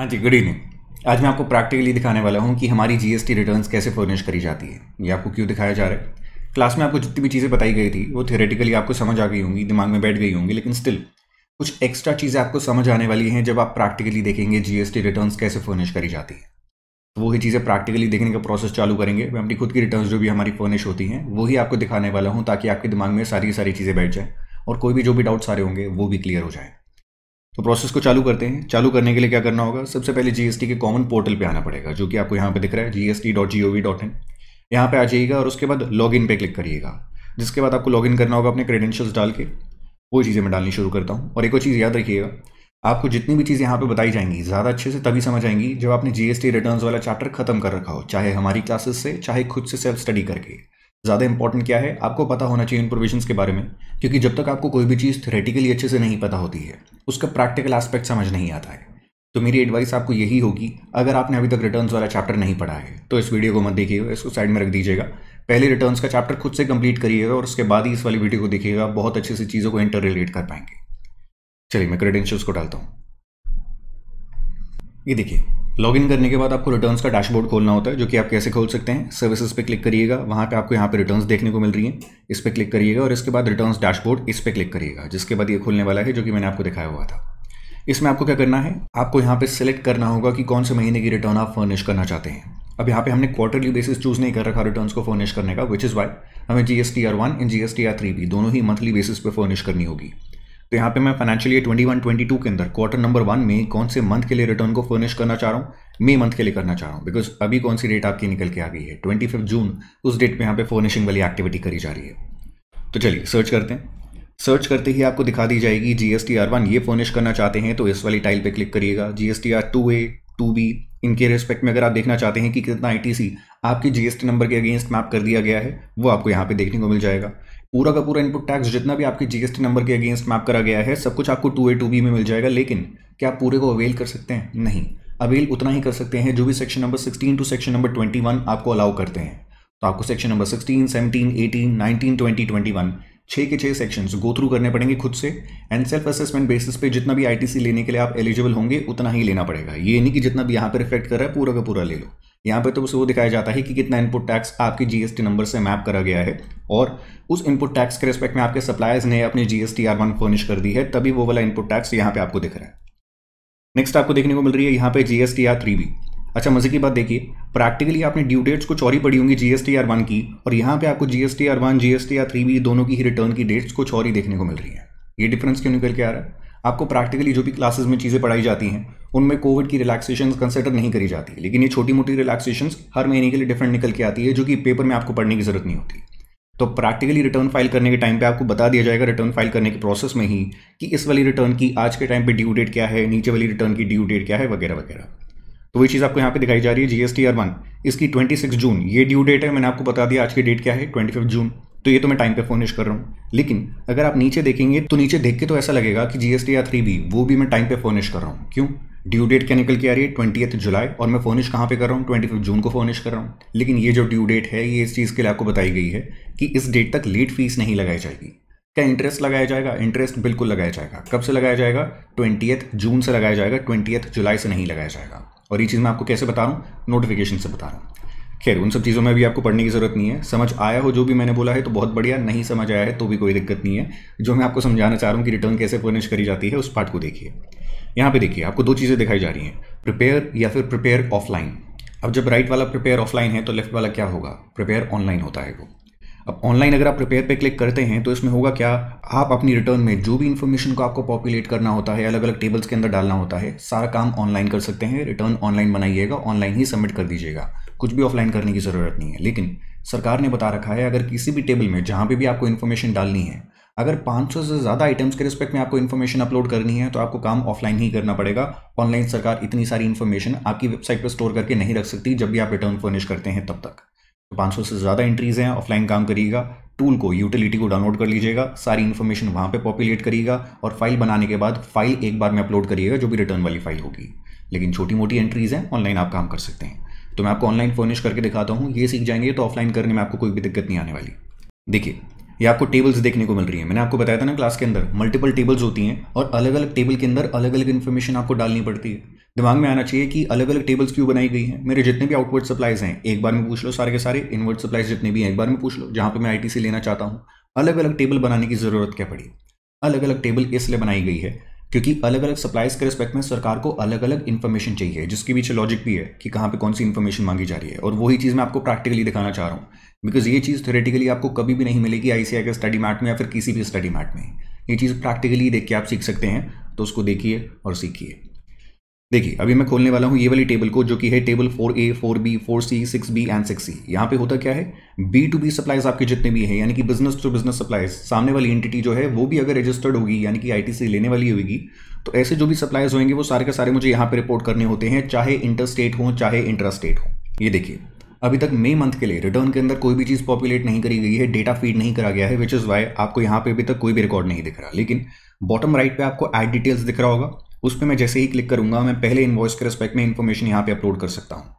हाँ जी good evening आज मैं आपको प्रैक्टिकली दिखाने वाला हूँ कि हमारी जीएसटी रिटर्न्स कैसे फर्निश करी जाती है ये आपको क्यों दिखाया जा रहा है क्लास में आपको जितनी भी चीज़ें बताई गई थी वो थियोरेटिकली आपको समझ आ गई होंगी दिमाग में बैठ गई होंगी लेकिन स्टिल कुछ एक्स्ट्रा चीज़ें आपको समझ आने वाली हैं जब आप प्रैक्टिकली देखेंगे जीएसटी रिटर्न्स कैसे फर्निश करी जाती है तो वही चीज़ें प्रैक्टिकली देखने का प्रोसेस चालू करेंगे मैं अपनी खुद की रिटर्न्स जो भी हमारी फर्निश होती हैं वही आपको दिखाने वाला हूँ ताकि आपके दिमाग में सारी सारी चीज़ें बैठ जाएँ और कोई भी जो भी आ सारे होंगे वो भी क्लियर हो जाएँ तो प्रोसेस को चालू करते हैं चालू करने के लिए क्या करना होगा सबसे पहले जीएसटी के कॉमन पोर्टल पे आना पड़ेगा जो कि आपको यहाँ पे दिख रहा है G S T dot G O V dot I N पर आ जाइएगा और उसके बाद लॉग इन पे क्लिक करिएगा जिसके बाद आपको लॉग इन करना होगा अपने क्रेडेंशियल्स डाल के वो चीज़ें मैं डालनी शुरू करता हूँ और एक और चीज़ याद रखिएगा आपको जितनी भी चीज़ें यहाँ पे बताई जाएंगी ज़्यादा अच्छे से तभी समझ आएंगी जब आपने जीएसटी रिटर्न्स वाला चैप्टर खत्म कर रखा हो चाहे हमारी क्लासेस से चाहे खुद से सेल्फ स्टडी करके ज़्यादा इंपॉर्टेंट क्या है आपको पता होना चाहिए इन प्रोविजंस के बारे में क्योंकि जब तक आपको कोई भी चीज़ थेरेटिकली अच्छे से नहीं पता होती है उसका प्रैक्टिकल एस्पेक्ट समझ नहीं आता है तो मेरी एडवाइस आपको यही होगी अगर आपने अभी तक रिटर्न्स वाला चैप्टर नहीं पढ़ा है तो इस वीडियो को मत देखिएगा इसको साइड में रख दीजिएगा पहले रिटर्न्स का चैप्टर खुद से कंप्लीट करिएगा और उसके बाद ही इस वाली वीडियो को देखिएगा बहुत अच्छे से चीज़ों को इंटर रिलेट कर पाएंगे चलिए मैं क्रेडेंशियल्स को डालता हूँ ये देखिए लॉगिन करने के बाद आपको रिटर्न्स का डैशबोर्ड खोलना होता है जो कि आप कैसे खोल सकते हैं सर्विसेज पे क्लिक करिएगा वहाँ पे आपको यहाँ पे रिटर्न्स देखने को मिल रही हैं इस पर क्लिक करिएगा और इसके बाद रिटर्न्स डैशबोर्ड इस पर क्लिक करिएगा जिसके बाद ये खुलने वाला है जो कि मैंने आपको दिखाया हुआ था इसमें आपको क्या करना है आपको यहाँ पे सिलेक्ट करना होगा कि कौन से महीने की रिटर्न आप फर्निश करना चाहते हैं अब यहाँ पे हमने क्वार्टरली बेसिस चूज नहीं कर रखा रिटर्न को फर्निश करने का विच इज़ वाई हमें G S T R one and G S T R three भी दोनों ही मंथली बेसिस पे फर्निश करनी होगी तो यहाँ पे मैं फाइनेंशियल ईयर 21-22 के अंदर क्वार्टर नंबर वन में कौन से मंथ के लिए रिटर्न को फर्निश करना चाह रहा हूँ मे मंथ के लिए करना चाह रहा हूँ बिकॉज अभी कौन सी डेट आपकी निकल के आ गई है ट्वेंटी जून उस डेट पर यहाँ पे फर्निशिंग वाली एक्टिविटी करी जा रही है तो चलिए सर्च करते हैं सर्च करते ही आपको दिखा दी जाएगी जी आर वन ये फर्निश करना चाहते हैं तो इस वाली टाइल पर क्लिक करिएगा G S T R two A two B इनके रेस्पेक्ट में अगर आप देखना चाहते हैं कि कितना आई टी सी आपके जी नंबर के अगेंस्ट मैप कर दिया गया है वो आपको यहाँ पे देखने को मिल जाएगा पूरा का पूरा इनपुट टैक्स जितना भी आपके जीएसटी नंबर के अगेंस्ट मैप करा गया है सब कुछ आपको टू ए टू बी में मिल जाएगा लेकिन क्या आप पूरे को अवेल कर सकते हैं नहीं अवेल उतना ही कर सकते हैं जो भी section number sixteen to section number twenty one आपको अलाउ करते हैं तो आपको section number sixteen seventeen eighteen nineteen twenty twenty one छः के छः सेक्शंस गो थ्रू करने पड़ेंगे खुद से एंड सेल्फ असेसमेंट बेसिस पे जितना भी आईटीसी लेने के लिए आप एलिजिबल होंगे उतना ही लेना पड़ेगा ये नहीं कि जितना भी यहाँ पर रिफ्लेक्ट कर रहा है पूरा का पूरा ले लो यहाँ पे तो उसे वो दिखाया जाता है कि कितना इनपुट टैक्स आपके जीएसटी नंबर से मैप करा गया है और उस इनपुट टैक्स के रिस्पेक्ट में आपके सप्लायर्स ने अपनी जीएसटी आर वन फर्निश कर दी है तभी वो वाला इनपुट टैक्स यहाँ पे आपको दिख रहा है नेक्स्ट आपको देखने को मिल रही है यहाँ पे जीएसटी आर थ्री बी अच्छा मजे की बात देखिए प्रैक्टिकली आपने ड्यू डेट्स को चोरी पड़ी होंगी जीएसटी आर वन की और यहाँ पे आपको GST R one GST R three B दोनों की ही रिटर्न की डेट्स को चोरी देखने को मिल रही है ये डिफरेंस क्यों निकल के आ रहा है आपको प्रैक्टिकली जो भी क्लासेस में चीज़ें पढ़ाई जाती हैं उनमें कोविड की रिलैक्सेशन कंसिडर नहीं करी जाती है लेकिन ये छोटी मोटी रिलैक्सेशन हर महीने के लिए डिफरेंट निकल के आती है जो कि पेपर में आपको पढ़ने की ज़रूरत नहीं होती तो प्रैक्टिकली रिटर्न फाइल करने के टाइम पे आपको बता दिया जाएगा रिटर्न फाइल करने के प्रोसेस में ही कि इस वाली रिटर्न की आज के टाइम पे ड्यू डेट क्या है नीचे वाली रिटर्न की ड्यू डेट क्या है वगैरह वगैरह तो वही चीज़ आपको यहाँ पे दिखाई जा रही है जीएसटी आर वन इसकी 26 जून ये ड्यू डेट है मैंने आपको बता दिया आज की डेट क्या है ट्वेंटी जून तो ये तो मैं टाइम पे फोनिश कर रहा हूँ लेकिन अगर आप नीचे देखेंगे तो नीचे देख के तो ऐसा लगेगा कि टी या थ्री बी वो भी मैं टाइम पे फोनिश कर रहा हूँ क्यों ड्यू डेट क्या निकल के आ रही है ट्वेंटी जुलाई और मैं फोनिश कहाँ पे कर रहा हूँ ट्वेंटी जून को फोनिश कर रहा हूँ लेकिन ये जो ड्यू डेट है ये इस चीज़ के लिए आपको बताई गई है कि इस डेट तक लेट फीस नहीं लगाई जाएगी क्या इंटरेस्ट लगाया जाएगा इंटरेस्ट बिल्कुल लगाया जाएगा कब से लगाया जाएगा ट्वेंटी जून से लगाया जाएगा ट्वेंटी जुलाई से नहीं लगाया जाएगा और ये चीज़ मैं आपको कैसे बता रहा हूँ नोटिफिकेशन से बता रहा हूँ खैर उन सब चीज़ों में अभी आपको पढ़ने की ज़रूरत नहीं है समझ आया हो जो भी मैंने बोला है तो बहुत बढ़िया नहीं समझ आया है तो भी कोई दिक्कत नहीं है जो मैं आपको समझाना चाह रहा हूँ कि रिटर्न कैसे फर्निश करी जाती है उस पार्ट को देखिए यहाँ पे देखिए आपको दो चीज़ें दिखाई जा रही हैं प्रिपेयर या फिर प्रिपेयर ऑफलाइन अब जब राइट वाला प्रिपेयर ऑफलाइन है तो लेफ्ट वाला क्या होगा प्रिपेयर ऑनलाइन होता है वो अब ऑनलाइन अगर आप प्रिपेयर पे क्लिक करते हैं तो इसमें होगा क्या आप अपनी रिटर्न में जो भी इन्फॉर्मेशन को आपको पॉपुलेट करना होता है अलग अलग टेबल्स के अंदर डालना होता है सारा काम ऑनलाइन कर सकते हैं रिटर्न ऑनलाइन बनाइएगा ऑनलाइन ही सबमिट कर दीजिएगा कुछ भी ऑफलाइन करने की ज़रूरत नहीं है लेकिन सरकार ने बता रखा है अगर किसी भी टेबल में जहाँ पे भी आपको इन्फॉर्मेशन डालनी है अगर 500 से ज़्यादा आइटम्स के रिस्पेक्ट में आपको इन्फॉर्मेशन अपलोड करनी है तो आपको काम ऑफलाइन ही करना पड़ेगा ऑनलाइन सरकार इतनी सारी इन्फॉर्मेशन आपकी वेबसाइट पर स्टोर करके नहीं रख सकती जब भी आप रिटर्न फर्निश करते हैं तब तक तो 500 से ज़्यादा एंट्रीज़ हैं ऑफलाइन काम करिएगा टूल को यूटिलिटी को डाउनलोड कर लीजिएगा सारी इन्फॉर्मेशन वहाँ पर पॉपुलेट करिएगा और फाइल बनाने के बाद फाइल एक बार में अपलोड करिएगा जो भी रिटर्न वाली फाइल होगी लेकिन छोटी मोटी एंट्रीज़ हैं ऑनलाइन आप काम कर सकते हैं तो मैं आपको ऑनलाइन फर्निश करके दिखाता हूँ ये सीख जाएंगे तो ऑफलाइन करने में आपको कोई भी दिक्कत नहीं आने वाली देखिए ये आपको टेबल्स देखने को मिल रही है मैंने आपको बताया था ना क्लास के अंदर मल्टीपल टेबल्स होती हैं और अलग अलग टेबल के अंदर अलग अलग इन्फॉर्मेशन आपको डालनी पड़ती है दिमाग में आना चाहिए कि अलग अलग टेबल्स क्यों बनाई गई हैं मेरे जितने भी आउटवर्ड सप्लाइज हैं एक बार में पूछ लो सारे के सारे इनवर्ड सप्लाइज जितने भी हैं एक बार में पूछ लो जहाँ पर मैं आई लेना चाहता हूँ अलग अलग टेबल बनाने की ज़रूरत क्या पड़ी अलग अलग टेबल इसलिए बनाई गई है क्योंकि अलग अलग सप्लाइज के रिस्पेक्ट में सरकार को अलग अलग इन्फॉर्मेशन चाहिए जिसके पीछे लॉजिक भी है कि कहाँ पे कौन सी इन्फॉर्मेशन मांगी जा रही है और वही चीज़ मैं आपको प्रैक्टिकली दिखाना चाह रहा हूँ बिकॉज ये चीज़ थेरेटिकली आपको कभी भी नहीं मिलेगी आई के स्टडी मैट में या फिर किसी भी स्टडी मैट में ये चीज़ प्रैक्टिकली देख के आप सीख सकते हैं तो उसको देखिए और सीखिए देखिए अभी मैं खोलने वाला हूँ ये वाली टेबल को जो कि है table four A four B four C six B and six C यहाँ पे होता क्या है बी टू बी सप्लाईज आपके जितने भी हैं यानी कि बिजनेस टू बिजनेस सप्लाईज सामने वाली एंटिटी जो है वो भी अगर रजिस्टर्ड होगी यानी कि आईटीसी लेने वाली होगी तो ऐसे जो भी सप्लाईज होंगे वो सारे के सारे मुझे यहाँ पे रिपोर्ट करने होते हैं चाहे इंटर स्टेट हों चाहे इंटर स्टेट हों ये देखिए अभी तक मई मंथ के लिए रिटर्न के अंदर कोई भी चीज़ पॉपुलेट नहीं करी गई है डेटा फीड नहीं करा गया है विच इज़ वाई आपको यहाँ पे अभी तक कोई भी रिकॉर्ड नहीं दिख रहा लेकिन बॉटम राइट पे आपको एड डिटेल्स दिख रहा होगा उस पर मैं जैसे ही क्लिक करूंगा मैं पहले इन्वॉइस के रिस्पेक्ट में इन्फॉर्मेशन यहाँ पे अपलोड कर सकता हूँ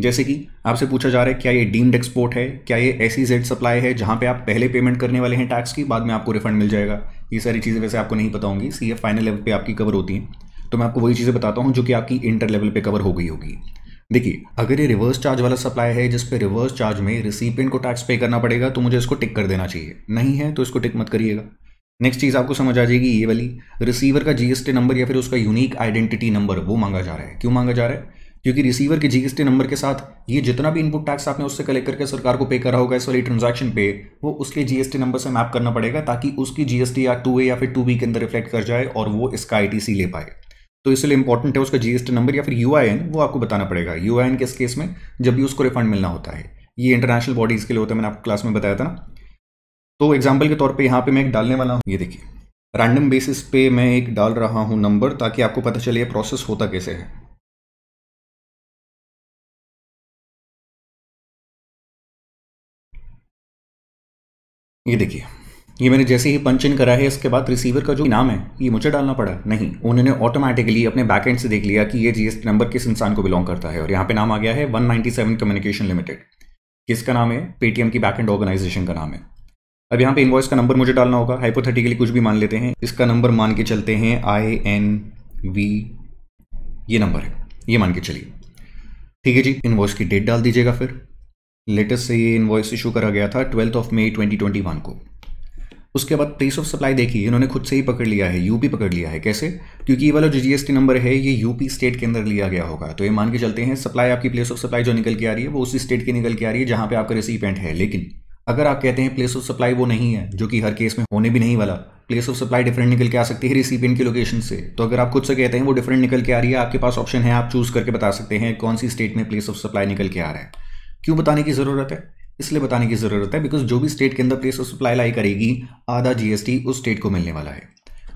जैसे कि आपसे पूछा जा रहा है क्या ये डीम्ड एक्सपोर्ट है क्या ये ऐसी जेड सप्लाई है जहाँ पे आप पहले पेमेंट करने वाले हैं टैक्स की बाद में आपको रिफंड मिल जाएगा ये सारी चीज़ें वैसे आपको नहीं पता होंगी सी फाइनल लेवल पर आपकी कवर होती हैं तो मैं आपको वही चीज़ें बताता हूँ जो कि आपकी इंटर लेवल पर कवर हो गई होगी देखिए अगर ये रिवर्स चार्ज वाला सप्लाई है जिस रिवर्स चार्ज में रिसीपेंट को टैक्स पे करना पड़ेगा तो मुझे इसको टिक कर देना चाहिए नहीं है तो इसको टिक मत करिएगा नेक्स्ट चीज़ आपको समझ आ जाएगी ये वाली रिसीवर का जीएसटी नंबर या फिर उसका यूनिक आइडेंटिटी नंबर वो मांगा जा रहा है क्यों मांगा जा रहा है क्योंकि रिसीवर के जीएसटी नंबर के साथ ये जितना भी इनपुट टैक्स आपने उससे कलेक्ट करके सरकार को पे करा होगा इस वाली ट्रांजैक्शन पे वो उसके जीएसटी नंबर से मैप करना पड़ेगा ताकि उसकी जीएसटी या टू ए या फिर टू बी के अंदर रिफ्लेक्ट कर जाए और वो इसका आईटीसी ले पाए तो इसलिए इंपॉर्टेंट है उसका जीएसटी नंबर या फिर यू वो आपको बताना पड़ेगा यू के इस केस में जब भी उसको रिफंड मिलना होता है ये इंटरनेशनल बॉडीज़ के लिए होता है मैंने आपको क्लास में बताया था ना तो एग्जाम्पल के तौर पर यहाँ पे मैं एक डालने वाला हूँ ये देखिए रैंडम बेसिस पे मैं एक डाल रहा हूँ नंबर ताकि आपको पता चले प्रोसेस होता कैसे है ये देखिए ये मैंने जैसे ही पंच इन करा है इसके बाद रिसीवर का जो नाम है ये मुझे डालना पड़ा नहीं उन्होंने ऑटोमेटिकली अपने बैकएंड से देख लिया कि ये जीएसटी नंबर किस इंसान को बिलोंग करता है और यहाँ पे नाम आ गया है 197 कम्युनिकेशन लिमिटेड किसका नाम है पेटीएम की बैकएंड ऑर्गेनाइजेशन का नाम है अब यहाँ पे इन्वॉइस का नंबर मुझे डालना होगा हाइपोथेटिकली कुछ भी मान लेते हैं इसका नंबर मान के चलते हैं आई एन वी ये नंबर है ये मान के चलिए ठीक है जी इन्वॉइस की डेट डाल दीजिएगा फिर लेटेस्ट से ये इन्वॉइस इशू करा गया था ट्वेल्थ ऑफ मई ट्वेंटी को उसके बाद प्लेस ऑफ सप्लाई देखिए इन्होंने खुद से ही पकड़ लिया है यूपी पकड़ लिया है कैसे क्योंकि ये वाला जो जीएसटी नंबर है ये यूपी स्टेट के अंदर लिया गया होगा तो ये मान के चलते हैं सप्लाई आपकी प्लेस ऑफ सप्लाई जो निकल के आ रही है वो उसी स्टेट की निकल के आ रही है जहाँ पे आपका रेसिपेंट है लेकिन अगर आप कहते हैं प्लेस ऑफ सप्लाई वो नहीं है जो कि हर केस में होने भी नहीं वाला प्लेस ऑफ सप्लाई डिफरेंट निकल के आ सकती है रिसिपियन की लोकेशन से तो अगर आप खुद से कहते हैं वो डिफरेंट निकल के आ रही है आपके पास ऑप्शन है आप चूज करके बता सकते हैं कौन सी स्टेट में प्लेस ऑफ सप्लाई निकल के आ रहा है क्यों बताने की ज़रूरत है इसलिए बताने की ज़रूरत है बिकॉज जो भी स्टेट के अंदर प्लेस ऑफ सप्लाई लाई करेगी आधा जीएसटी उस स्टेट को मिलने वाला है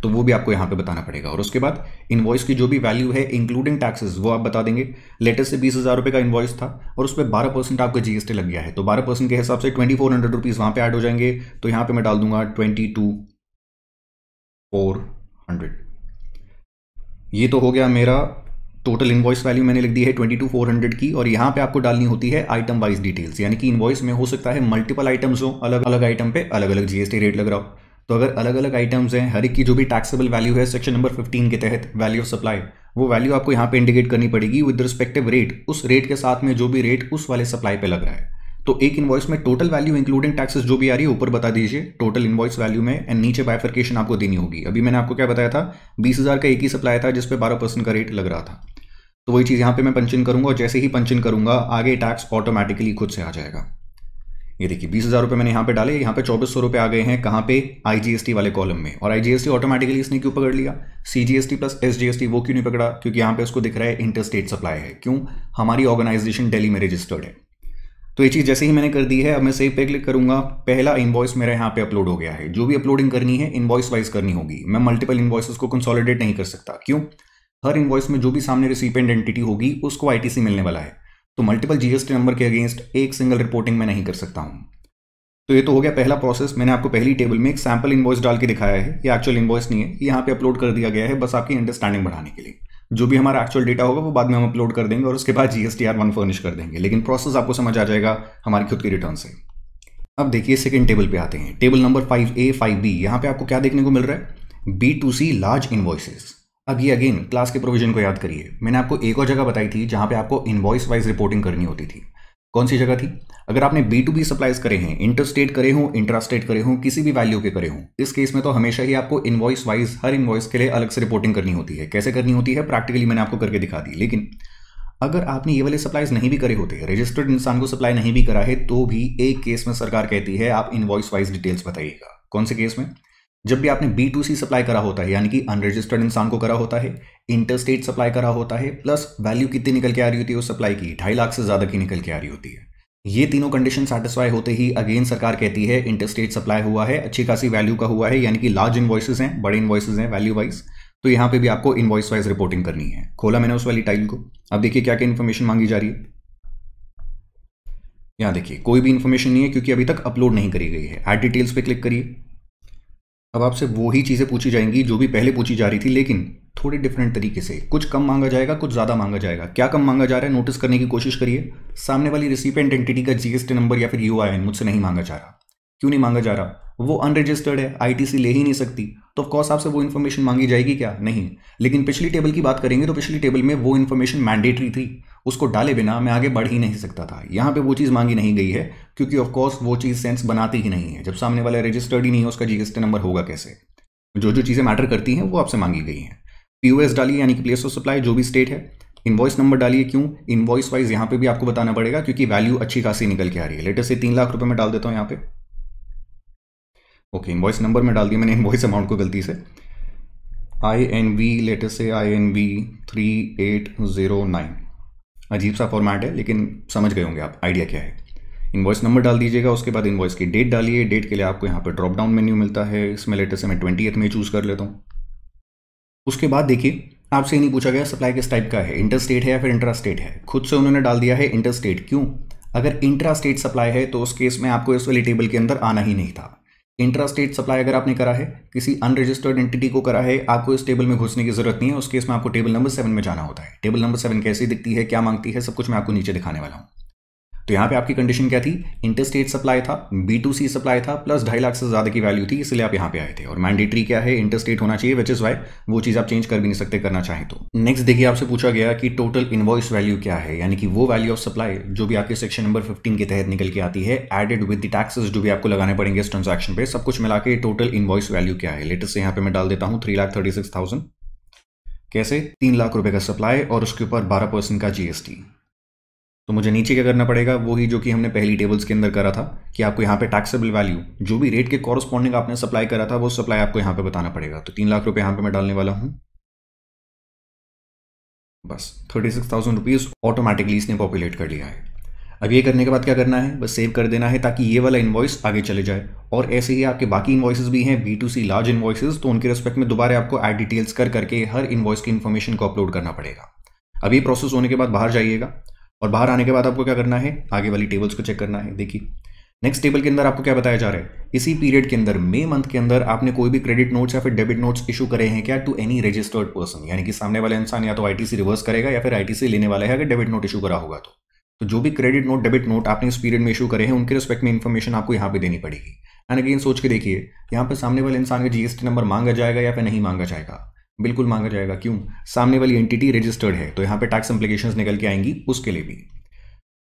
तो वो भी आपको यहां पे बताना पड़ेगा और उसके बाद इन्वॉइस की जो भी वैल्यू है इंक्लूडिंग टैक्सेस वो आप बता देंगे लेटेस्ट से बीस हज़ार रुपए का इन्वॉइस था और उस पर बारह परसेंट आपका जीएसटी लग गया है तो बारह परसेंट के हिसाब से ट्वेंटी फोर हंड्रेड रुपीज़ वहां पर एड हो जाएंगे तो यहां पर मैं डाल दूंगा ट्वेंटी टू फोर हंड्रेड ये तो हो गया मेरा टोटल इन्वॉइस वैल्यू मैंने लिख दी है ट्वेंटी टू फोर हंड्रेड की और यहां पे आपको डालनी होती है आइटम वाइज डिटेल्स यानी कि इन्वॉइस में हो सकता है मल्टीपल आइटम्स हो अलग अलग आइटम पे अलग अलग जीएसटी रेट लग रहा हो तो अगर अलग अलग आइटम्स हैं हर एक की जो भी टैक्सेबल वैल्यू है सेक्शन नंबर 15 के तहत वैल्यू ऑफ सप्लाई वो वैल्यू आपको यहाँ पे इंडिकेट करनी पड़ेगी विद रिस्पेक्टिव रेट उस रेट के साथ में जो भी रेट उस वाले सप्लाई पे लग रहा है तो एक इन्वॉइस में टोटल वैल्यू इंक्लूडिंग टैक्सेस जो भी आ रही है ऊपर बता दीजिए टोटल इन्वॉइस वैल्यू में एंड नीचे बायफर्केशन आपको देनी होगी अभी मैंने आपको क्या बताया था बीस हज़ार का एक ही सप्लाई था जिसपे बारह परसेंट का रेट लग रहा था तो वही चीज़ यहाँ पे मैं पंचिन करूंगा और जैसे ही पंचिन करूंगा आगे टैक्स ऑटोमेटिकली खुद से आ जाएगा ये देखिए बीस हज़ार रुपये मैंने यहाँ पे डाले यहाँ पे चौबीस सौ रुपये आ गए हैं कहाँ पे आईजीएसटी वाले कॉलम में और आईजीएसटी ऑटोमेटिकली इसने क्यों पकड़ लिया सीजीएसटी प्लस एसजीएसटी वो क्यों नहीं पकड़ा क्योंकि यहाँ पे उसको दिख रहा है इंटर स्टेट सप्लाई है क्यों हमारी ऑर्गेनाइजेशन डेली में रजिस्टर्ड है तो ये चीज़ जैसे ही मैंने कर दी है अब मैं सेव पे क्लिक करूंगा पहला इन्वॉइस मेरा यहाँ पे अपलोड हो गया है जो भी अपलोडिंग करनी है इन्वॉइस वाइज करनी होगी मैं मल्टीपल इन्वॉइस को कंसोलिडेट नहीं कर सकता क्यों हर इन्वॉइस में जो भी सामने रिसीपेंट एंटिटी होगी उसको आईटीसी मिलने वाला है तो मल्टीपल जीएसटी नंबर के अगेंस्ट एक सिंगल रिपोर्टिंग में नहीं कर सकता हूं तो ये तो हो गया पहला प्रोसेस मैंने आपको पहली टेबल में एक सैम्पल इन्वॉइस डाल के दिखाया है ये एक्चुअल इन्वॉइस नहीं है यहाँ पे अपलोड कर दिया गया है बस आपकी अंडरस्टैंडिंग बढ़ाने के लिए जो भी हमारा एक्चुअल डेटा होगा वो बाद में हम अपलोड कर देंगे और उसके बाद जीएसटी आर वन फर्निश कर देंगे लेकिन प्रोसेस आपको समझ आ जाएगा हमारी खुद की रिटर्न से अब देखिए सेकेंड टेबल पे आते हैं table number five A five B यहाँ पे आपको क्या देखने को मिल रहा है B to C large invoices अब ये अगेन क्लास के प्रोविजन को याद करिए मैंने आपको एक और जगह बताई थी जहां पे आपको इनवॉइस वाइज रिपोर्टिंग करनी होती थी कौन सी जगह थी अगर आपने बी टू बी सप्लाईज करे हैं इंटरस्टेट करे हों इंट्रास्टेट करे हों किसी भी वैल्यू के करे हों इस केस में तो हमेशा ही आपको इनवॉइस वाइज हर इनवॉइस के लिए अलग से रिपोर्टिंग करनी होती है कैसे करनी होती है प्रैक्टिकली मैंने आपको करके दिखा दी लेकिन अगर आपने ये वाले सप्लाईज नहीं भी करे होते रजिस्टर्ड इंसान को सप्लाई नहीं भी करा है तो भी एक केस में सरकार कहती है आप इनवॉइस वाइज डिटेल्स बताइएगा कौन से केस में जब भी आपने बी टू सी सप्लाई करा होता है यानी कि अनरजिस्टर्ड इंसान को करा होता है इंटरस्टेट सप्लाई करा होता है प्लस वैल्यू कितनी निकल के आ रही होती है उस सप्लाई की ढाई लाख से ज़्यादा की निकल के आ रही होती है ये तीनों कंडीशन सेटिस्फाई होते ही अगेन सरकार कहती है इंटरस्टेट सप्लाई हुआ है अच्छी खासी वैल्यू का हुआ है यानी कि लार्ज इन्वॉइसेज हैं बड़े इन्वॉइसेज हैं वैल्यू वाइज तो यहाँ पे भी आपको इन्वॉइस वाइज रिपोर्टिंग करनी है खोला मैंने उस वाली टाइल को अब देखिए क्या क्या इन्फॉर्मेशन मांगी जा रही है यहाँ देखिए कोई भी इन्फॉर्मेशन नहीं है क्योंकि अभी तक अपलोड नहीं करी गई है एड डिटेल्स पे क्लिक करिए अब आपसे वही चीज़ें पूछी जाएंगी जो भी पहले पूछी जा रही थी लेकिन थोड़े डिफरेंट तरीके से कुछ कम मांगा जाएगा कुछ ज़्यादा मांगा जाएगा क्या कम मांगा जा रहा है नोटिस करने की कोशिश करिए सामने वाली रिसीप एंटिटी का जीएसटी नंबर या फिर यू मुझसे नहीं मांगा जा रहा क्यों नहीं मांगा जा रहा वो अनरजिस्टर्ड है आईटीसी ले ही नहीं सकती तो ऑफकोर्स आपसे वो इन्फॉर्मेशन मांगी जाएगी क्या नहीं लेकिन पिछली टेबल की बात करेंगे तो पिछली टेबल में वो इन्फॉर्मेशन मैंडेटरी थी उसको डाले बिना मैं आगे बढ़ ही नहीं सकता था यहाँ पे वो चीज़ मांगी नहीं गई है क्योंकि ऑफ कोर्स वो चीज़ सेंस बनाती ही नहीं है जब सामने वाला रजिस्टर्ड ही नहीं है उसका जीएसटी नंबर होगा कैसे जो जो चीज़ें मैटर करती हैं वो आपसे मांगी गई हैं पीओएस डालिए यानी कि प्लेस ऑफ सप्लाई जो भी स्टेट है इन्वॉइस नंबर डालिए क्यों इन्वॉइस वाइज यहाँ पे भी आपको बताना पड़ेगा क्योंकि वैल्यू अच्छी खासी निकल के आ रही है लेटर से तीन लाख रुपये में डाल देता हूँ यहाँ पे ओके इन्वॉइस नंबर में डाल दिया मैंने इन्वॉइस अमाउंट को गलती से आई एन वी लेटर से I N V three eight zero nine अजीब सा फॉर्मेट है लेकिन समझ गए होंगे आप आइडिया क्या है इन्वॉइस नंबर डाल दीजिएगा उसके बाद इन्वॉइस की डेट डालिए डेट के लिए आपको यहाँ पर ड्रॉप डाउन मेन्यू मिलता है इसमें लेटेस्ट मैं ट्वेंटी में चूज़ कर लेता हूँ उसके बाद देखिए आपसे नहीं पूछा गया सप्लाई किस टाइप का है इंटर स्टेट है या फिर इंट्रा स्टेट है खुद से उन्होंने डाल दिया है इंटर स्टेट क्यों अगर इंट्रा स्टेट सप्लाई है तो उस केस में आपको इस वाली टेबल के अंदर आना ही नहीं था इंट्रा स्टेट सप्लाई अगर आपने करा है किसी अनरजिस्टर्ड एंटिटी को करा है आपको इस टेबल में घुसने की जरूरत नहीं है उस केस में आपको टेबल नंबर सेवन में जाना होता है टेबल नंबर सेवन कैसी दिखती है क्या मांगती है सब कुछ मैं आपको नीचे दिखाने वाला हूँ तो यहाँ पे आपकी कंडीशन क्या थी इंटरस्टेट सप्लाई था बी टू सी सप्लाई था प्लस ढाई लाख से ज़्यादा की वैल्यू थी इसलिए आप यहाँ पे आए थे और मैंडेटरी क्या है इंटरस्टेट होना चाहिए विच इज़ वाई वो चीज़ आप चेंज कर भी नहीं सकते करना चाहें तो नेक्स्ट देखिए आपसे पूछा गया कि टोटल इन्वॉइस वैल्यू क्या है यानी कि वो वैल्यू ऑफ सप्लाई जो भी आपके सेक्शन नंबर फिफ्टीन के तहत निकल के आती है एडेड विद द टैक्सेस जो भी आपको लगाने पड़ेंगे इस ट्रांजेक्शन पे सब कुछ मिला के टोटल इन्वॉइस वैल्यू क्या है लेटेस्ट से यहाँ पे मैं डाल देता हूँ three lakh thirty six thousand कैसे तीन लाख रुपए का सप्लाई और उसके ऊपर बारह परसेंट का जीएसटी तो मुझे नीचे क्या करना पड़ेगा वही जो कि हमने पहली टेबल्स के अंदर करा था कि आपको यहाँ पे टैक्सेबल वैल्यू जो भी रेट के कॉरस्पॉन्डिंग आपने सप्लाई करा था वो सप्लाई आपको यहाँ पे बताना पड़ेगा तो तीन लाख रुपए यहाँ पे मैं डालने वाला हूँ बस thirty six thousand rupees automatically इसने पॉपुलेट कर लिया है अब ये करने के बाद क्या करना है बस सेव कर देना है ताकि ये वाला इन्वॉइस आगे चले जाए और ऐसे ही आपके बाकी इन्वॉइसेस भी हैं B to C large invoices तो उनके रिस्पेक्ट में दोबारा आपको एड डिटेल्स कर करके हर इन्वॉइस की इन्फॉर्मेशन को अपलोड करना पड़ेगा अब ये प्रोसेस होने के बाद बाहर जाइएगा और बाहर आने के बाद आपको क्या करना है आगे वाली टेबल्स को चेक करना है देखिए नेक्स्ट टेबल के अंदर आपको क्या बताया जा रहा है इसी पीरियड के अंदर मे मंथ के अंदर आपने कोई भी क्रेडिट नोट्स या फिर डेबिट नोट्स इशू करे हैं क्या टू एनी रजिस्टर्ड पर्सन यानी कि सामने वाले इंसान या तो आईटीसी रिवर्स करेगा या फिर आईटीसी लेने वाला है अगर डेबिट नोट इशू करा होगा तो तो जो भी क्रेडिट नोट डेबिट नोट आपने इस पीरियड में इशू करे हैं उनके रिस्पेक्ट में इन्फॉर्मेशन आपको यहाँ पे देनी पड़ेगी एंड अगेन सोच के देखिए यहाँ पर सामने वाले इंसान का जीएसटी नंबर मांगा जाएगा या फिर नहीं मांगा जाएगा बिल्कुल मांगा जाएगा क्यों सामने वाली एंटिटी रजिस्टर्ड है तो यहाँ पे टैक्स इम्प्लीकेशन निकल के आएंगी उसके लिए भी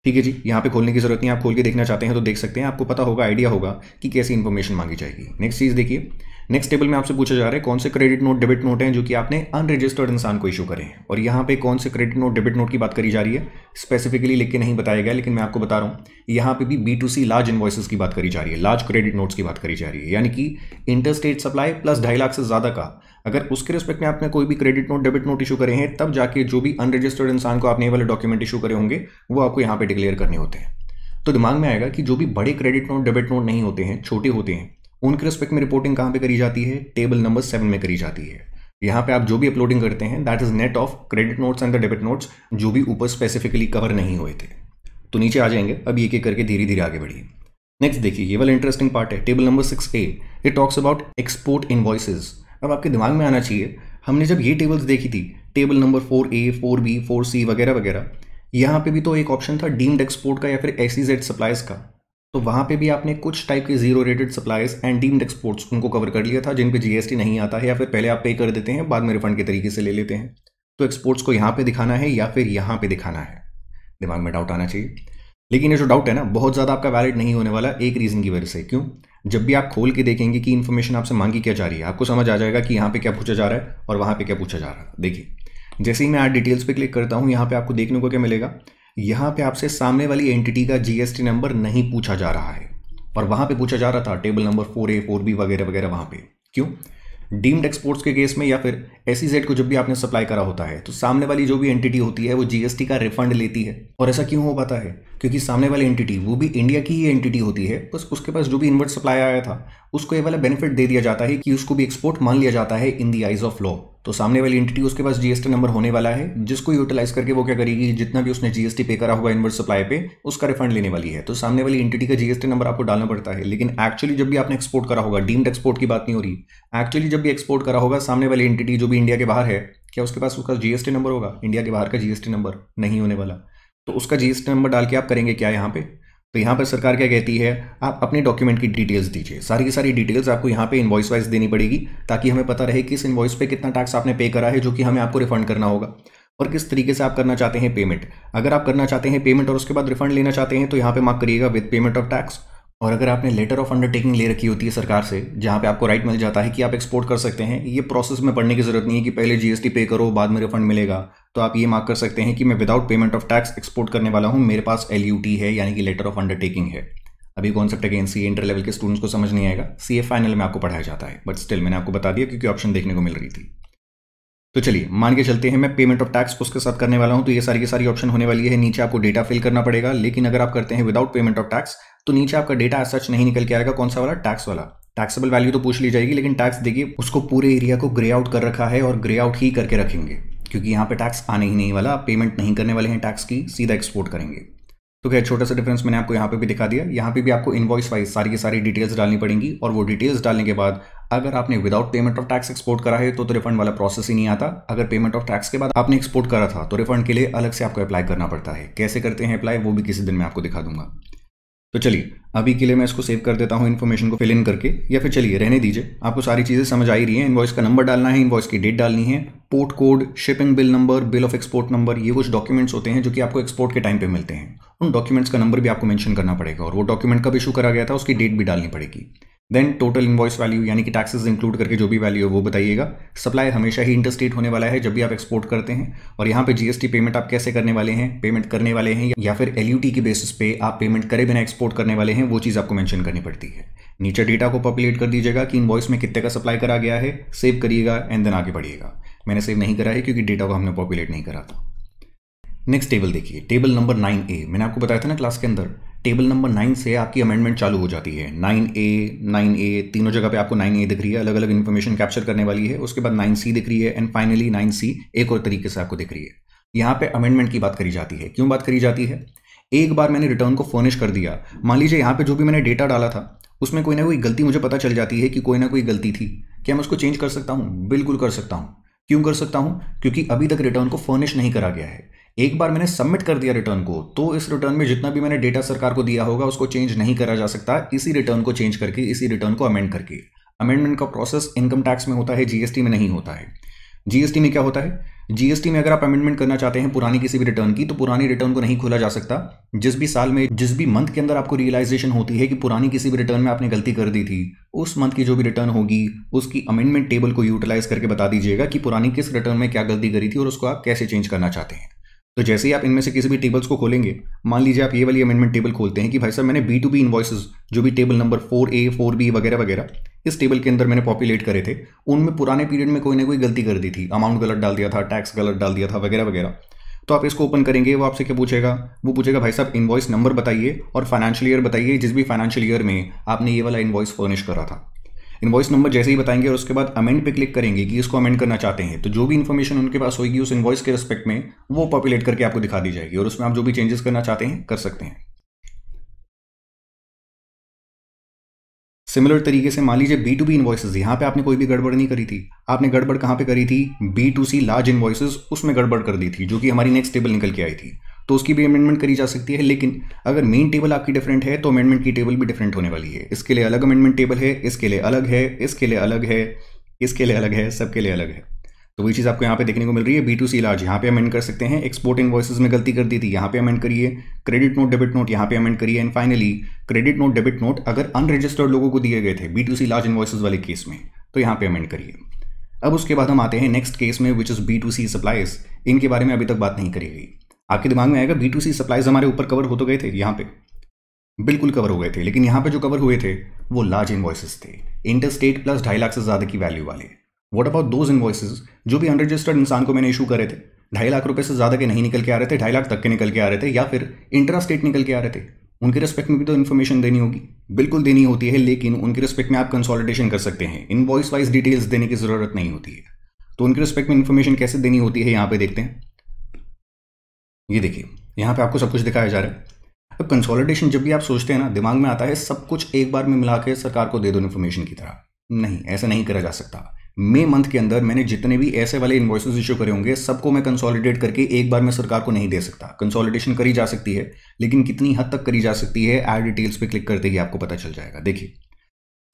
ठीक है जी यहाँ पे खोलने की जरूरत नहीं आप खोल के देखना चाहते हैं तो देख सकते हैं आपको पता होगा आइडिया होगा कि कैसी इन्फॉर्मेशन मांगी जाएगी नेक्स्ट चीज़ देखिए नेक्स्ट टेबल में आपसे पूछा जा रहा है कौन से क्रेडिट नोट डेबिट नोट हैं जो कि आपने अनरजिस्टर्ड इंसान को इशू करें और यहाँ पे कौन से क्रेडिट नोट डेबिट नोट की बात करी जा रही है स्पेसिफिकली लिख के नहीं बताया गया लेकिन मैं आपको बता रहा हूँ यहाँ पे भी B to C large invoice की बात करी जा रही है लार्ज क्रेडिट नोट्स की बात करी जा रही है यानी कि स्टेट सप्लाई प्लस ढाई लाख से ज़्यादा का अगर उसके रिस्पेक्ट में आपने कोई भी credit note debit note issue करे हैं तब जाके जो भी अनरजिस्टर्ड इंसान को आपने वाले डॉक्यूमेंट इशू करे होंगे वो आपको यहाँ पे डिक्लेयर करने होते हैं तो दिमाग में आएगा कि जो भी बड़े क्रेडिट नोट डेबिट नोट नहीं होते हैं छोटे होते हैं उनके रिस्पेक्ट में रिपोर्टिंग कहाँ पर करी जाती है टेबल नंबर सेवन में करी जाती है यहाँ पे आप जो भी अपलोडिंग करते हैं that is net of credit notes and the debit notes जो भी ऊपर स्पेसिफिकली कवर नहीं हुए थे तो नीचे आ जाएंगे अब एक एक करके धीरे धीरे आगे बढ़िए नेक्स्ट देखिए ये वाला इंटरेस्टिंग पार्ट है table number six A it talks about export invoices अब आपके दिमाग में आना चाहिए हमने जब ये टेबल्स देखी थी table number four A four B four C वगैरह वगैरह यहाँ पे भी तो एक ऑप्शन था डीम्ड एक्सपोर्ट का या फिर एस जेड सप्लाइज का तो वहाँ पे भी आपने कुछ टाइप के zero rated supplies and deemed exports उनको कवर कर लिया था जिन पे जीएसटी नहीं आता है या फिर पहले आप पे कर देते हैं बाद में रिफंड के तरीके से ले लेते हैं तो एक्सपोर्ट्स को यहाँ पे दिखाना है या फिर यहाँ पे दिखाना है दिमाग में डाउट आना चाहिए लेकिन ये जो डाउट है ना बहुत ज़्यादा आपका वैलिड नहीं होने वाला एक रीज़न की वजह से क्यों जब भी आप खोल के देखेंगे कि इन्फॉर्मेशन आपसे मांगी क्या जा रही है आपको समझ आ जाएगा कि यहाँ पे क्या पूछा जा रहा है और वहाँ पे क्या पूछा जा रहा है देखिए जैसे ही मैं आज डिटेल्स पे क्लिक करता हूँ यहाँ पे आपको देखने को क्या मिलेगा यहाँ पे आपसे सामने वाली एंटिटी का जीएसटी नंबर नहीं पूछा जा रहा है और वहाँ पे पूछा जा रहा था table number four A four B वगैरह वगैरह वहाँ पे क्यों डीम्ड एक्सपोर्ट्स के केस में या फिर एस e को जब भी आपने सप्लाई करा होता है तो सामने वाली जो भी एंटिटी होती है वो जीएसटी का रिफंड लेती है और ऐसा क्यों हो पाता है क्योंकि सामने वाली एंटिटी वो भी इंडिया की ही एंटिटी होती है बस उसके पास जो भी इन्वर्ट सप्लाई आया था उसको ये वाला बेनिफिट दे दिया जाता है कि उसको भी एक्सपोर्ट मान लिया जाता है in the eyes of law तो सामने वाली एंटिटी उसके पास जीएसटी नंबर होने वाला है जिसको यूटिलाइज करके वो क्या करेगी जितना भी उसने जीएसटी पे करा होगा इनवर्स सप्लाई पे उसका रिफंड लेने वाली है तो सामने वाली एंटिटी का जीएसटी नंबर आपको डालना पड़ता है लेकिन एक्चुअली जब भी आपने एक्सपोर्ट करा होगा डीम्ड एक्सपोर्ट की बात नहीं हो रही एक्चुअली जब भी एक्सपोर्ट करा होगा सामने वाली एंटिटी जो भी इंडिया के बाहर है क्या उसके पास उसका जीएसटी नंबर होगा इंडिया के बाहर का जीएसटी नंबर नहीं होने वाला तो उसका जीएसटी नंबर डाल के आप करेंगे क्या यहाँ पे तो यहाँ पर सरकार क्या कहती है आप अपने डॉक्यूमेंट की डिटेल्स दीजिए सारी की सारी डिटेल्स आपको यहाँ पे इन्वॉइस वाइज देनी पड़ेगी ताकि हमें पता रहे किस इन्वॉइस पे कितना टैक्स आपने पे करा है जो कि हमें आपको रिफंड करना होगा और किस तरीके से आप करना चाहते हैं पेमेंट अगर आप करना चाहते हैं पेमेंट और उसके बाद रिफंड लेना चाहते हैं तो यहाँ पे मार्क करिएगा विद पेमेंट ऑफ टैक्स और अगर आपने लेटर ऑफ अंडरटेकिंग ले रखी होती है सरकार से जहाँ पे आपको राइट मिल जाता है कि आप एक्सपोर्ट कर सकते हैं ये प्रोसेस में पढ़ने की ज़रूरत नहीं है कि पहले जीएसटी पे करो बाद में रिफंड मिलेगा तो आप ये मार्क कर सकते हैं कि मैं without payment of tax export करने वाला हूँ मेरे पास एल है यानी कि लेटर ऑफ अंडरटेकिंग है अभी concept again C inter level के स्टूडेंट्स को समझ नहीं आएगा सी फाइनल में आपको पढ़ाया जाता है बट स्टिल मैंने आपको बता दिया क्योंकि ऑप्शन देखने को मिल रही थी तो चलिए मान के चलते हैं मैं पेमेंट ऑफ टैक्स उसके साथ करने वाला हूं तो ये सारी की सारी ऑप्शन होने वाली है नीचे आपको डेटा फिल करना पड़ेगा लेकिन अगर आप करते हैं विदाउट पेमेंट ऑफ टैक्स तो नीचे आपका डेटा सच नहीं निकल के आएगा कौन सा वाला टैक्स वाला टैक्सेबल वैल्यू तो पूछ ली जाएगी लेकिन टैक्स देखिए उसको पूरे एरिया को ग्रे आउट कर रखा है और ग्रे आउट ही करके रखेंगे क्योंकि यहाँ पे टैक्स आने ही नहीं वाला पेमेंट नहीं करने वाले हैं टैक्स की सीधा एक्सपोर्ट करेंगे तो क्या छोटा सा डिफरेंस मैंने आपको यहाँ पे भी दिखा दिया यहाँ पे भी आपको इन्वॉइस वाइज सारी की सारी डिटेल्स डालनी पड़ेंगी और वो डिटेल्स डालने के बाद अगर आपने without payment of tax export करा है तो, तो रिफंड वाला प्रोसेस ही नहीं आता अगर पेमेंट ऑफ टैक्स के बाद आपने एक्सपोर्ट करा था तो रिफंड के लिए अलग से आपको अप्लाई करना पड़ता है कैसे करते हैं अप्लाई वो भी किसी दिन मैं आपको दिखा दूंगा तो चलिए अभी के लिए मैं इसको सेव कर देता हूँ इन्फॉर्मेशन को फिल इन करके या फिर चलिए रहने दीजिए आपको सारी चीज़ें समझ आ ही रही हैं इन्वॉइस का नंबर डालना है इन्वॉइस की डेट डालनी है port code shipping bill number bill of export number ये कुछ डॉक्यूमेंट्स होते हैं जो कि आपको एक्सपोर्ट के टाइम पर मिलते हैं उन डॉक्यूमेंट्स का नंबर भी आपको मैंशन करना पड़ेगा और वो डॉक्यूमेंट कब इशू करा गया था उसकी डेट भी डालनी पड़ेगी देन टोटल इन्वॉइस वैल्यू यानी कि टैक्सेस इंक्लूड करके जो भी वैल्यू है वो बताइएगा सप्लाई हमेशा ही इंटरस्टेट होने वाला है जब भी आप एक्सपोर्ट करते हैं और यहाँ पे जीएसटी पेमेंट आप कैसे करने वाले हैं पेमेंट करने वाले हैं या फिर एल के बेसिस पे आप पेमेंट करे बिना एक्सपोर्ट करने वाले हैं वो चीज़ आपको मैंशन करनी पड़ती है नीचे डेटा को पॉपुलेट कर दीजिएगा कि इन्वॉइस में कितने का सप्लाई करा गया है सेव करिएगा एंड देन आगे बढ़िएगा मैंने सेव नहीं करा है क्योंकि डेटा को हमने पॉपुलेट नहीं करा था नेक्स्ट टेबल देखिए टेबल नंबर नाइन ए मैंने आपको बताया था ना क्लास के अंदर टेबल नंबर नाइन से आपकी अमेंडमेंट चालू हो जाती है नाइन ए नाइन ए तीनों जगह पे आपको नाइन ए दिख रही है अलग अलग इन्फॉर्मेशन कैप्चर करने वाली है उसके बाद नाइन सी दिख रही है एंड फाइनली नाइन सी एक और तरीके से आपको दिख रही है यहाँ पे अमेंडमेंट की बात करी जाती है क्यों बात करी जाती है एक बार मैंने रिटर्न को फर्निश कर दिया मान लीजिए यहाँ पे जो भी मैंने डेटा डाला था उसमें कोई ना कोई गलती मुझे पता चल जाती है कि कोई ना कोई गलती थी क्या मैं उसको चेंज कर सकता हूँ बिल्कुल कर सकता हूँ क्यों कर सकता हूँ क्योंकि अभी तक रिटर्न को फर्निश नहीं करा गया है एक बार मैंने सबमिट कर दिया रिटर्न को तो इस रिटर्न में जितना भी मैंने डेटा सरकार को दिया होगा उसको चेंज नहीं करा जा सकता इसी रिटर्न को चेंज करके इसी रिटर्न को अमेंड करके अमेंडमेंट का प्रोसेस इनकम टैक्स में होता है जीएसटी में नहीं होता है जीएसटी में क्या होता है जीएसटी में अगर आप अमेंडमेंट करना चाहते हैं पुरानी किसी भी रिटर्न की तो पुरानी रिटर्न को नहीं खोला जा सकता जिस भी साल में जिस भी मंथ के अंदर आपको रियलाइजेशन होती है कि पुरानी किसी भी रिटर्न में आपने गलती कर दी थी उस मंथ की जो भी रिटर्न होगी उसकी अमेंडमेंट टेबल को यूटिलाइज करके बता दीजिएगा कि पुरानी किस रिटर्न में क्या गलती करी थी और उसको आप कैसे चेंज करना चाहते हैं तो जैसे ही आप इनमें से किसी भी टेबल्स को खोलेंगे मान लीजिए आप ये वाली अमेंडमेंट टेबल खोलते हैं कि भाई साहब मैंने बी टू बी इन्वॉइसेज जो भी table number four A four B वगैरह वगैरह इस टेबल के अंदर मैंने पॉपुलेट करे थे उनमें पुराने पीरियड में कोई ना कोई गलती कर दी थी अमाउंट गलत डाल दिया था टैक्स गलत डाल दिया था वगैरह वगैरह तो आप इसको ओपन करेंगे वो आपसे क्या पूछेगा वो पूछेगा भाई साहब इन्वॉइस नंबर बताइए और फाइनेंशियल ईयर बताइए जिस भी फाइनेंशियल ईयर में आपने ये वाला इन्वॉइस फर्निश करा था इन्वॉइस नंबर जैसे ही बताएंगे और उसके बाद अमेंड पे क्लिक करेंगे कि इसको अमेंड करना चाहते हैं तो जो भी इन्फॉर्मेशन उनके पास होगी उस इन्वॉइस के रिस्पेक्ट में वो पॉपुलेट करके आपको दिखा दी जाएगी और उसमें आप जो भी चेंजेस करना चाहते हैं कर सकते हैं सिमिलर तरीके से मान लीजिए बी टू बी इन्वॉइसेज यहाँ पे आपने कोई भी गड़बड़ नहीं करी थी आपने गड़बड़ कहाँ पे करी थी B to C large invoices उसमें गड़बड़ कर दी थी जो कि हमारी नेक्स्ट टेबल निकल के आई थी तो उसकी भी अमेंडमेंट करी जा सकती है लेकिन अगर मेन टेबल आपकी डिफरेंट है तो अमेंडमेंट की टेबल भी डिफरेंट होने वाली है इसके लिए अलग अमेंडमेंट टेबल है इसके लिए अलग है इसके लिए अलग है इसके लिए अलग है सबके लिए अलग है तो वही चीज़ आपको यहाँ पे देखने को मिल रही है बी टू सी लार्ज यहाँ पे अमेंड कर सकते हैं एक्सपोर्ट इन्वॉइसेस में गलती कर दी थी यहाँ पे अमेंड करिए क्रेडिट नोट डेबिट नोट यहाँ पे अमेंड करिए and finally credit note debit note अगर अनरजिस्टर्ड लोगों को दिए गए थे B to C large invoices वाले केस में तो यहाँ पे अमेंड करिए अब उसके बाद हम आते हैं नेक्स्ट केस में which is B to C supplies इनके बारे में अभी तक बात नहीं करी गई आपके दिमाग में आएगा बी टू सी सप्लाईज हमारे ऊपर कवर हो तो गए थे यहाँ पे बिल्कुल कवर हो गए थे लेकिन यहाँ पे जो कवर हुए थे वो लार्ज इन्वॉइसेस थे इंटर स्टेट प्लस ढाई लाख से ज़्यादा की वैल्यू वाले वॉट अबाउट दोज इन्वॉइसेज जो भी अनरजिस्टर्ड इंसान को मैंने इशू करे थे ढाई लाख रुपये से ज़्यादा के नहीं निकल के आ रहे थे ढाई लाख तक के निकल के आ रहे थे या फिर इंटरा स्टेट निकल के आ रहे थे उनके रिस्पेक्ट में भी तो इन्फॉर्मेशन देनी होगी बिल्कुल देनी होती है लेकिन उनके रिस्पेक्ट में आप कंसोलिडेशन कर सकते हैं इन वॉइस वाइज डिटेल्स देने की ज़रूरत नहीं होती है तो उनके रिस्पेक्ट में इन्फॉर्मेशन कैसे देनी होती है यहाँ पे देखते हैं ये देखिए यहाँ पे आपको सब कुछ दिखाया जा रहा है अब कंसोलिडेशन जब भी आप सोचते हैं ना दिमाग में आता है सब कुछ एक बार में मिला के सरकार को दे दो इन्फॉर्मेशन की तरह नहीं ऐसा नहीं करा जा सकता मे मंथ के अंदर मैंने जितने भी ऐसे वाले इन्वॉइसेज इशू करे होंगे सबको मैं कंसोलिडेट करके एक बार में सरकार को नहीं दे सकता कंसोलिडेशन करी जा सकती है लेकिन कितनी हद तक करी जा सकती है एड डिटेल्स पे क्लिक करते ही आपको पता चल जाएगा देखिए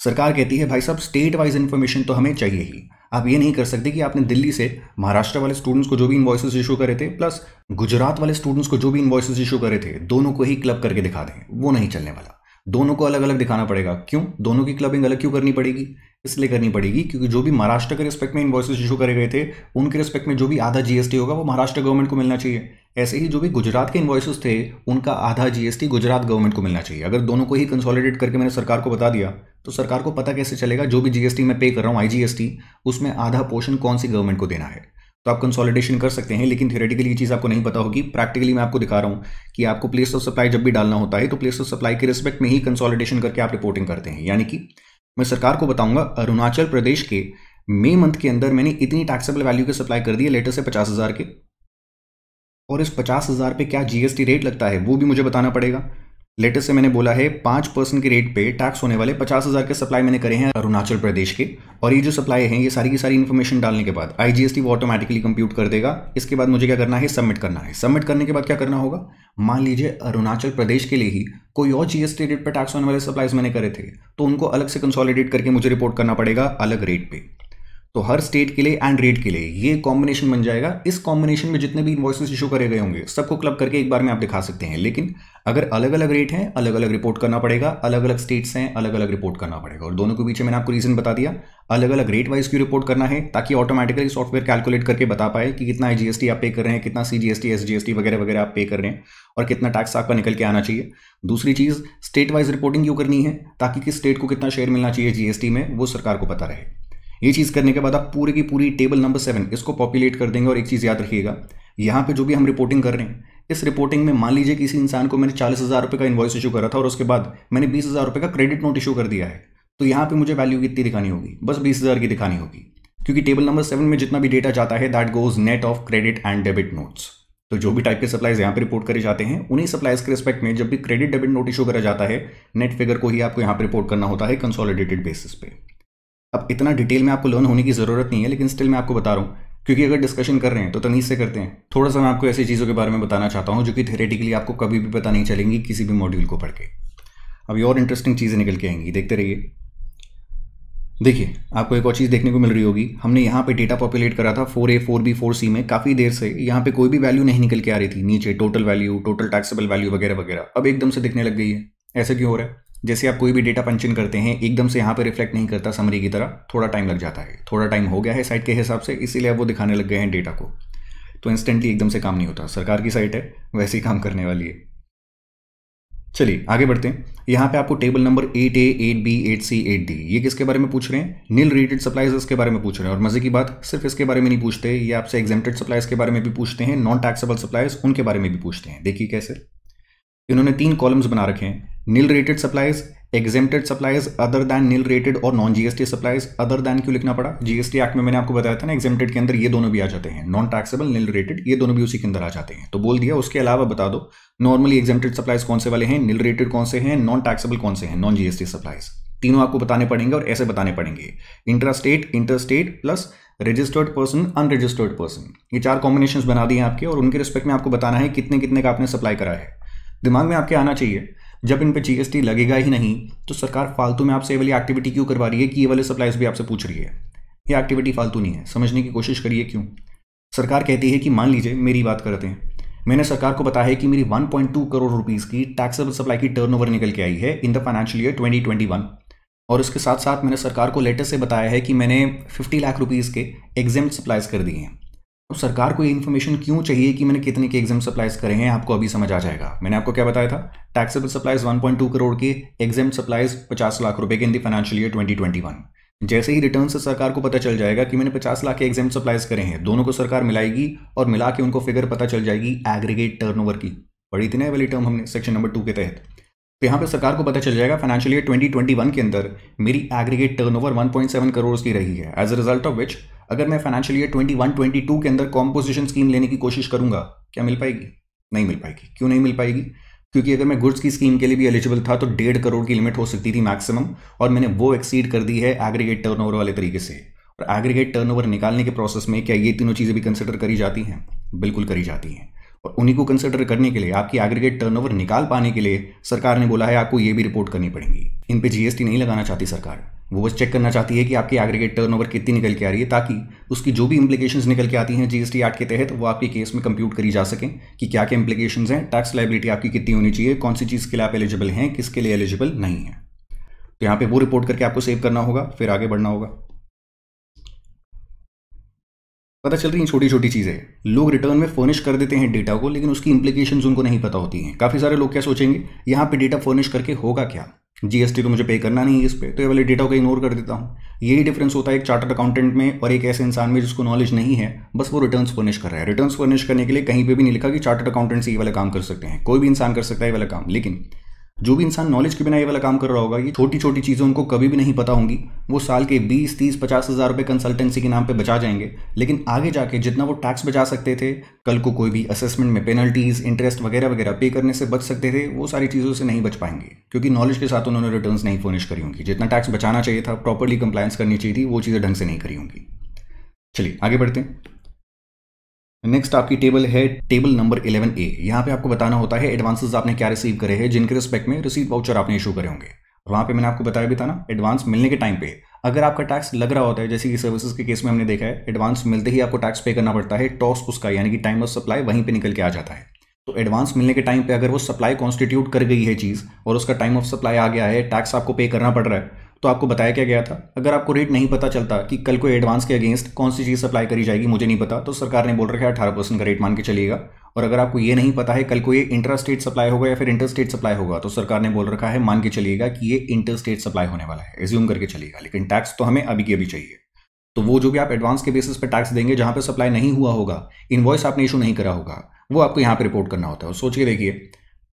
सरकार कहती है भाई साहब स्टेट वाइज इन्फॉर्मेशन तो हमें चाहिए ही आप ये नहीं कर सकते कि आपने दिल्ली से महाराष्ट्र वाले स्टूडेंट्स को जो भी इन्वॉइसेस इशू करे थे प्लस गुजरात वाले स्टूडेंट्स को जो भी इन्वॉइसेस इशू करे थे दोनों को ही क्लब करके दिखा दें वो नहीं चलने वाला दोनों को अलग अलग दिखाना पड़ेगा क्यों दोनों की क्लबिंग अलग क्यों करनी पड़ेगी इसलिए करनी पड़ेगी क्योंकि जो भी महाराष्ट्र के रिस्पेक्ट में इन्वॉइसेस इशू करे गए थे उनके रिस्पेक्ट में जो भी आधा जीएसटी होगा वो महाराष्ट्र गवर्नमेंट को मिलना चाहिए ऐसे ही जो भी गुजरात के इन्वॉइस थे उनका आधा जीएसटी गुजरात गवर्नमेंट को मिलना चाहिए अगर दोनों को ही कंसोलिडेट करके मैंने सरकार को बता दिया तो सरकार को पता कैसे चलेगा जो भी जीएसटी मैं पे कर रहा हूँ आईजीएसटी उसमें आधा पोर्शन कौन सी गवर्नमेंट को देना है तो आप कंसोलिडेशन कर सकते हैं लेकिन थियोरेटिकली ये चीज़ आपको नहीं पता होगी प्रैक्टिकली मैं आपको दिखा रहा हूँ कि आपको प्लेस ऑफ सप्लाई जब भी डालना होता है तो प्लेस ऑफ सप्लाई के रिस्पेक्ट में ही कंसोलिडेशन करके आप रिपोर्टिंग करते हैं यानी कि मैं सरकार को बताऊंगा अरुणाचल प्रदेश के मई मंथ के अंदर मैंने इतनी टैक्सेबल वैल्यू के सप्लाई कर दी है लेटर से पचास हज़ार के और इस पचास हज़ार पे क्या जीएसटी रेट लगता है वो भी मुझे बताना पड़ेगा लेटेस्ट से मैंने बोला है पाँच परसेंट के रेट पे टैक्स होने वाले पचास हज़ार के सप्लाई मैंने करे हैं अरुणाचल प्रदेश के और ये जो सप्लाई हैं ये सारी की सारी इन्फॉर्मेशन डालने के बाद आईजीएसटी वो ऑटोमेटिकली कंप्यूट कर देगा इसके बाद मुझे क्या करना है सबमिट करना है सबमिट करने के बाद क्या करना होगा मान लीजिए अरुणाचल प्रदेश के लिए ही कोई और जीएसटी रेट पर टैक्स होने वाले सप्लाईज मैंने करे थे तो उनको अलग से कंसोलिडेट करके मुझे रिपोर्ट करना पड़ेगा अलग रेट पर तो हर स्टेट के लिए एंड रेट के लिए ये कॉम्बिनेशन बन जाएगा इस कॉम्बिनेशन में जितने भी इन्वॉइसेस इशू करे गए होंगे सबको क्लब करके एक बार में आप दिखा सकते हैं लेकिन अगर अलग अलग रेट हैं अलग अलग रिपोर्ट करना पड़ेगा अलग अलग स्टेट्स हैं अलग अलग रिपोर्ट करना पड़ेगा और दोनों के पीछे मैंने आपको रीजन बता दिया अलग अलग रेट वाइज क्यों रिपोर्ट करना है ताकि ऑटोमेटिकली सॉफ्टवेयर कैलकुलेट करके बता पाए कि कितना जीएसटी आप पे कर रहे हैं कितना एस जीएसटी वगैरह वगैरह आप पे कर रहे हैं और कितना टैक्स आपका निकल के आना चाहिए दूसरी चीज़ स्टेट वाइज रिपोर्टिंग क्यों करनी है ताकि किस स्टेट को कितना शेयर मिलना चाहिए जीएसटी में वो सरकार को पता रहे ये चीज़ करने के बाद आप पूरे की पूरी टेबल नंबर सेवन इसको पॉपुलेट कर देंगे और एक चीज़ याद रखिएगा यहाँ पे जो भी हम रिपोर्टिंग कर रहे हैं इस रिपोर्टिंग में मान लीजिए किसी इंसान को मैंने चालीस हज़ार रुपये का इन्वॉइस इशू करा था और उसके बाद मैंने बीस हज़ार रुपये का क्रेडिट नोट इशू कर दिया है तो यहाँ पे मुझे वैल्यू कितनी दिखानी होगी बस बीस हज़ार की दिखानी होगी क्योंकि टेबल नंबर सेवन में जितना भी डेटा जाता है that goes net of credit and debit notes तो जो भी टाइप के सप्लाइज यहाँ पर रिपोर्ट करे जाते हैं उन्हीं सप्लाइज के रिस्पेक्ट में जब भी क्रेडिट डेबिट नोट इशू करा जाता है नेट फिगर को ही आपको यहाँ पर रिपोर्ट करना होता है कंसोलिडेटेड बेसिस पे अब इतना डिटेल में आपको लर्न होने की ज़रूरत नहीं है लेकिन स्टिल मैं आपको बता रहा हूँ क्योंकि अगर डिस्कशन कर रहे हैं तो तनीज से करते हैं थोड़ा सा मैं आपको ऐसी चीज़ों के बारे में बताना चाहता हूँ जो कि थेरेटिकली आपको कभी भी पता नहीं चलेंगी किसी भी मॉड्यूल को पढ़ के अभी और इंटरेस्टिंग चीज़ें निकल के आएंगी देखते रहिए देखिए आपको एक और चीज़ देखने को मिल रही होगी हमने यहाँ पे डेटा पॉपुलेट करा था four A four B four C में काफ़ी देर से यहाँ पे कोई भी वैल्यू नहीं निकल के आ रही थी नीचे total value total taxable value वगैरह वगैरह अब एकदम से दिखने लग गई है ऐसा क्यों हो रहा है जैसे आप कोई भी डेटा पंचिंग करते हैं एकदम से यहाँ पे रिफ्लेक्ट नहीं करता समरी की तरह थोड़ा टाइम लग जाता है थोड़ा टाइम हो गया है साइट के हिसाब से इसीलिए अब वो दिखाने लग गए हैं डेटा को तो इंस्टेंटली एकदम से काम नहीं होता सरकार की साइट है वैसे ही काम करने वाली है चलिए आगे बढ़ते हैं यहाँ पे आपको table number eight A eight B eight C eight D ये किसके बारे में पूछ रहे हैं नील रिलेटेड सप्लाइज इसके बारे में पूछ रहे हैं और मजे की बात सिर्फ इसके बारे में नहीं पूछते ये आपसे एग्जेम्प्टेड सप्लाइज के बारे में भी पूछते हैं नॉन टैक्सेबल सप्लाइज उनके बारे में भी पूछते हैं देखिए कैसे इन्होंने तीन कॉलम्स बना रखे हैं nil rated supplies exempted supplies other than nil rated और non GST supplies other than क्यों लिखना पड़ा जीएसटी एक्ट में मैंने आपको बताया था ना एग्जेम्प्टेड के अंदर ये दोनों भी आ जाते हैं नॉन टैक्सेबल नील रेटेड ये दोनों भी उसी के अंदर आ जाते हैं तो बोल दिया उसके अलावा बता दो नॉर्मली एग्जेम्प्टेड सप्लाइज कौन से वाले हैं नील रेटेड कौन से हैं नॉन टैक्सेबल कौन से हैं नॉन जीएसटी सप्लाइज तीनों आपको बताने पड़ेंगे और ऐसे बताने पड़ेंगे interstate interstate plus registered person unregistered person ये चार कॉम्बिनेशन बना दिए आपके और उनके रिस्पेक्ट में आपको बताना है कितने कितने का आपने सप्लाई करा है दिमाग में आपके आना चाहिए जब इन पर जीएसटी लगेगा ही नहीं तो सरकार फालतू में आपसे ये वाली एक्टिविटी क्यों करवा रही है कि ये वाले सप्लाइज भी आपसे पूछ रही है ये एक्टिविटी फालतू नहीं है समझने की कोशिश करिए क्यों सरकार कहती है कि मान लीजिए मेरी बात करते हैं मैंने सरकार को बताया है कि मेरी 1.2 करोड़ रुपीस की टैक्सेबल सप्लाई की टर्नओवर निकल के आई है इन द फाइनेंशियल ईयर 2021 और इसके साथ साथ मैंने सरकार को लेटेस्ट से बताया है कि मैंने 50 लाख रुपीस के एग्जाम सप्लाईज कर दिए हैं तो सरकार को ये इन्फॉर्मेशन क्यों चाहिए कि मैंने कितने के एग्जाम सप्लाइज करे हैं आपको अभी समझ आ जाएगा मैंने आपको क्या बताया था टैक्सेबल सप्लाइज 1.2 करोड़ के एग्जाम सप्लाइज 50 लाख रुपए के इन दी फाइनेंशियल ईयर 2021 जैसे ही रिटर्न से सरकार को पता चल जाएगा कि मैंने 50 लाख के एग्जाम सप्लाइज करे हैं दोनों को सरकार मिलाएगी और मिला के उनको फिगर पता चल जाएगी एग्रीगेट टर्न की पढ़ी थी ना वाली टर्म हमने सेक्शन नंबर टू के तहत यहाँ पे सरकार को पता चल जाएगा फाइनेंशियल ईयर 2021 के अंदर मेरी एग्रीगेट टर्नओवर 1.7 करोड़ की रही है as a result of which अगर मैं फाइनेंशियल ईयर 21-22 के अंदर कॉम्पोजिशन स्कीम लेने की कोशिश करूंगा क्या मिल पाएगी नहीं मिल पाएगी क्यों नहीं मिल पाएगी क्योंकि अगर मैं गुड्स की स्कीम के लिए भी एलिजिबल था तो डेढ़ करोड़ की लिमिट हो सकती थी मैक्सिमम और मैंने वो एक्सीड कर दी है एग्रीगेट ओवर वाले तरीके से और एग्रीगेट ओवर निकालने के प्रोसेस में क्या ये तीनों चीज़ें भी कंसिडर करी जाती हैं बिल्कुल करी जाती हैं और उन्हीं को कंसिडर करने के लिए आपकी एग्रीगेट टर्नओवर निकाल पाने के लिए सरकार ने बोला है आपको ये भी रिपोर्ट करनी पड़ेगी इन पे जीएसटी नहीं लगाना चाहती सरकार वो बस चेक करना चाहती है कि आपकी एग्रीगेट टर्नओवर कितनी निकल के आ रही है ताकि उसकी जो भी इम्प्लीकेशन निकल के आती हैं जीएसटी एक्ट के तहत वो आपके केस में कंप्यूट करी जा सकें कि क्या क्या इम्प्लीकेशन हैं टैक्स लाइबिलिटी आपकी कितनी होनी चाहिए कौन सी चीज़ के लिए आप एलिजिबल हैं किसके लिए एलिजिबल नहीं है तो यहाँ पे वो रिपोर्ट करके आपको सेव करना होगा फिर आगे बढ़ना होगा पता चल रही है छोटी छोटी चीज़ें लोग रिटर्न में फर्निश कर देते हैं डेटा को लेकिन उसकी इंप्लीकेशन उनको नहीं पता होती हैं काफ़ी सारे लोग क्या सोचेंगे यहाँ पे डेटा फर्निश करके होगा क्या जीएसटी तो मुझे पे करना नहीं है इस पर तो ये वाले डेटा को इग्नोर कर देता हूँ यही डिफरेंस होता है एक चार्टर्ड अकाउंटेंट में और एक ऐसे इंसान में जिसको नॉलेज नहीं है बस वो रिटर्न्स फर्निश कर रहा है रिटर्न्स फर्निश करने के लिए कहीं पे भी नहीं लिखा कि चार्टर्ड अकाउंटेंट से ये वाला काम कर सकते हैं कोई भी इंसान कर सकता है ये वाला काम लेकिन जो भी इंसान नॉलेज के बिना ये वाला काम कर रहा होगा ये छोटी छोटी चीज़ें उनको कभी भी नहीं पता होंगी वो साल के 20, 30, पचास हज़ार रुपये कंसल्टेंसी के नाम पे बचा जाएंगे लेकिन आगे जाके जितना वो टैक्स बचा सकते थे कल को कोई भी असेसमेंट में पेनल्टीज इंटरेस्ट वगैरह वगैरह पे करने से बच सकते थे वो सारी चीज़ों से नहीं बच पाएंगे क्योंकि नॉलेज के साथ उन्होंने रिटर्न नहीं फर्निश करी होंगी जितना टैक्स बचाना चाहिए था प्रॉपरली कंप्लायंस करनी चाहिए थी वो चीज़ें ढंग से नहीं करी होंगी चलिए आगे बढ़ते हैं नेक्स्ट आपकी टेबल है टेबल नंबर 11 ए यहाँ पे आपको बताना होता है एडवांसेस आपने क्या रिसीव करे हैं जिनके रिस्पेक्ट में रिसीव वाउचर आपने इशू करे होंगे वहां पे मैंने आपको बताया भी था ना एडवांस मिलने के टाइम पे अगर आपका टैक्स लग रहा होता है जैसे कि सर्विसेज के केस में हमने देखा है एडवांस मिलते ही आपको टैक्स पे करना पड़ता है टॉस उसका यानी कि टाइम ऑफ सप्लाई वहीं पर निकल के आ जाता है तो एडवांस मिलने के टाइम पे अगर वो सप्लाई कॉन्स्टिट्यूट कर गई है चीज़ और उसका टाइम ऑफ सप्लाई आ गया है टैक्स आपको पे करना पड़ रहा है तो आपको बताया क्या गया था अगर आपको रेट नहीं पता चलता कि कल को एडवांस के अगेंस्ट कौन सी चीज़ सप्लाई करी जाएगी मुझे नहीं पता तो सरकार ने बोल रखा है अठारह परसेंट का रेट मान के चलिएगा और अगर आपको ये नहीं पता है कल को ये इंटर स्टेट सप्लाई होगा या फिर इंटर स्टेट सप्लाई होगा तो सरकार ने बोल रखा है मान के चलिएगा कि ये इंटर स्टेट सप्लाई होने वाला है एज्यूम करके चलिएगा लेकिन टैक्स तो हमें अभी की अभी चाहिए तो वो जो भी आप एडवांस के बेसिस पर टैक्स देंगे जहाँ पर सप्लाई नहीं हुआ होगा इन्वॉइस आपने इशू नहीं करा होगा वो आपको यहाँ पर रिपोर्ट करना होता है और सोचिए देखिए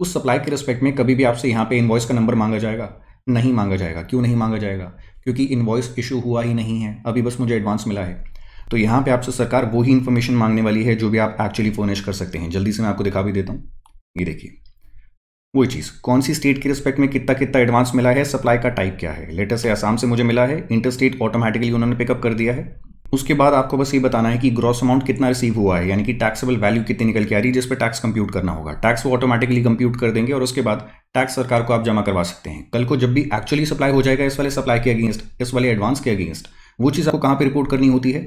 उस सप्लाई के रिस्पेक्ट में कभी भी आपसे यहाँ पे इन्वॉइस का नंबर मांगा जाएगा नहीं मांगा जाएगा क्यों नहीं मांगा जाएगा क्योंकि इन्वॉइस इशू हुआ ही नहीं है अभी बस मुझे एडवांस मिला है तो यहाँ पे आपसे सरकार वो ही इन्फॉर्मेशन मांगने वाली है जो भी आप एक्चुअली फर्निश कर सकते हैं जल्दी से मैं आपको दिखा भी देता हूँ ये देखिए वही चीज़ कौन सी स्टेट के रिस्पेक्ट में कितना कितना एडवांस मिला है सप्लाई का टाइप क्या है लेटर से आसाम से मुझे मिला है इंटर स्टेट ऑटोमेटिकली उन्होंने पिकअप कर दिया है उसके बाद आपको बस ये बताना है कि ग्रॉस अमाउंट कितना रिसीव हुआ है यानी कि टैक्सेबल वैल्यू कितनी निकल के आ रही है जिस पर टैक्स कंप्यूट करना होगा टैक्स वो ऑटोमेटिकली कंप्यूट कर देंगे और उसके बाद टैक्स सरकार को आप जमा करवा सकते हैं कल को जब भी एक्चुअली सप्लाई हो जाएगा इस वाले सप्लाई के अगेंस्ट इस वाले एडवांस के अगेंस्ट वो चीज़ आपको कहाँ पर रिपोर्ट करनी होती है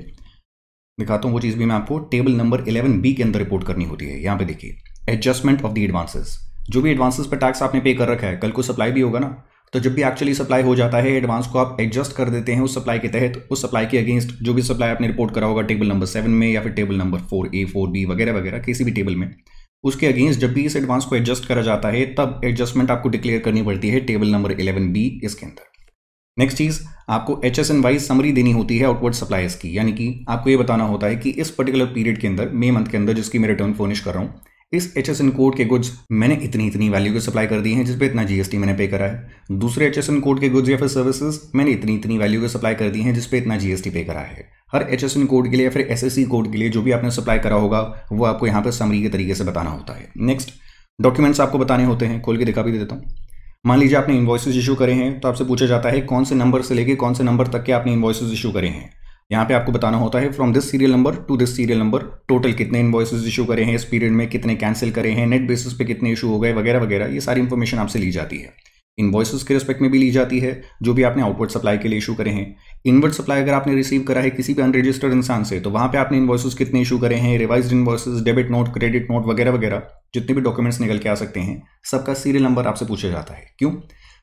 दिखाता हूँ वो चीज़ भी मैं आपको टेबल नंबर इलेवन बी के अंदर रिपोर्ट करनी होती है यहाँ पर देखिए एडजस्टमेंट ऑफ द एडवांसेज जो भी एडवांसेज पर टैक्स आपने पे कर रखा है कल को सप्लाई भी होगा ना तो जब भी एक्चुअली सप्लाई हो जाता है एडवांस को आप एडजस्ट कर देते हैं उस सप्लाई के तहत उस सप्लाई के अगेंस्ट जो भी सप्लाई आपने रिपोर्ट करा होगा टेबल नंबर सेवन में या फिर table number four A four B वगैरह वगैरह किसी भी टेबल में उसके अगेंस्ट जब भी इस एडवांस को एडजस्ट करा जाता है तब एडजस्टमेंट आपको डिक्लेयर करनी पड़ती है टेबल नंबर इलेवन बी इसके अंदर नेक्स्ट चीज़ आपको H S N wise summary देनी होती है आउटवर्ड सप्लाइज की यानी कि आपको ये बताना होता है कि इस पर्टिकुलर पीरियड के अंदर मे मंथ के अंदर जिसकी मैं रिटर्न फोनिश कर रहा हूँ इस एच एस एन कोड के गुड्स मैंने इतनी इतनी वैल्यू की सप्लाई कर दी है जिस पे इतना जीएसटी मैंने पे करा है दूसरे एच एस एन कोड के गुड्स या फिर सर्विसेज मैंने इतनी इतनी वैल्यू की सप्लाई कर दी है जिस पे इतना जीएसटी पे करा है हर एच एस एन कोड के लिए या फिर एस एस सी कोड के लिए जो भी आपने सप्लाई करा होगा वो आपको यहाँ पर समरी के तरीके से बताना होता है नेक्स्ट डॉक्यूमेंट्स आपको बताने होते हैं खोल के दिखा भी देता हूँ मान लीजिए आपने इन्वॉइसेज इशू करे हैं तो आपसे पूछा जाता है कौन से नंबर से लेके कौन से नंबर तक के आपने इन्वॉइसेज इशू करे हैं यहाँ पे आपको बताना होता है from this serial number to this serial number total कितने इन्वॉइसेज इशू करे हैं इस पीरियड में कितने कैंसिल करे हैं नेट बेसिस पे कितने इशू हो गए वगैरह वगैरह ये सारी इन्फॉर्मेशन आपसे ली जाती है इन्वॉइसेस के रिस्पेक्ट में भी ली जाती है जो भी आपने आउटवर्ड सप्लाई के लिए इशू करे हैं इनवर्ड सप्लाई अगर आपने रिसीव करा है किसी भी अनरजिस्टर्ड इंसान से तो वहाँ पे आपने इन्वॉइसेस कितने इशू करे हैं revise invoices debit note credit note वगैरह वगैरह जितने भी डॉक्यूमेंट्स निकल के आ सकते हैं सबका सीरियल नंबर आपसे पूछा जाता है क्यों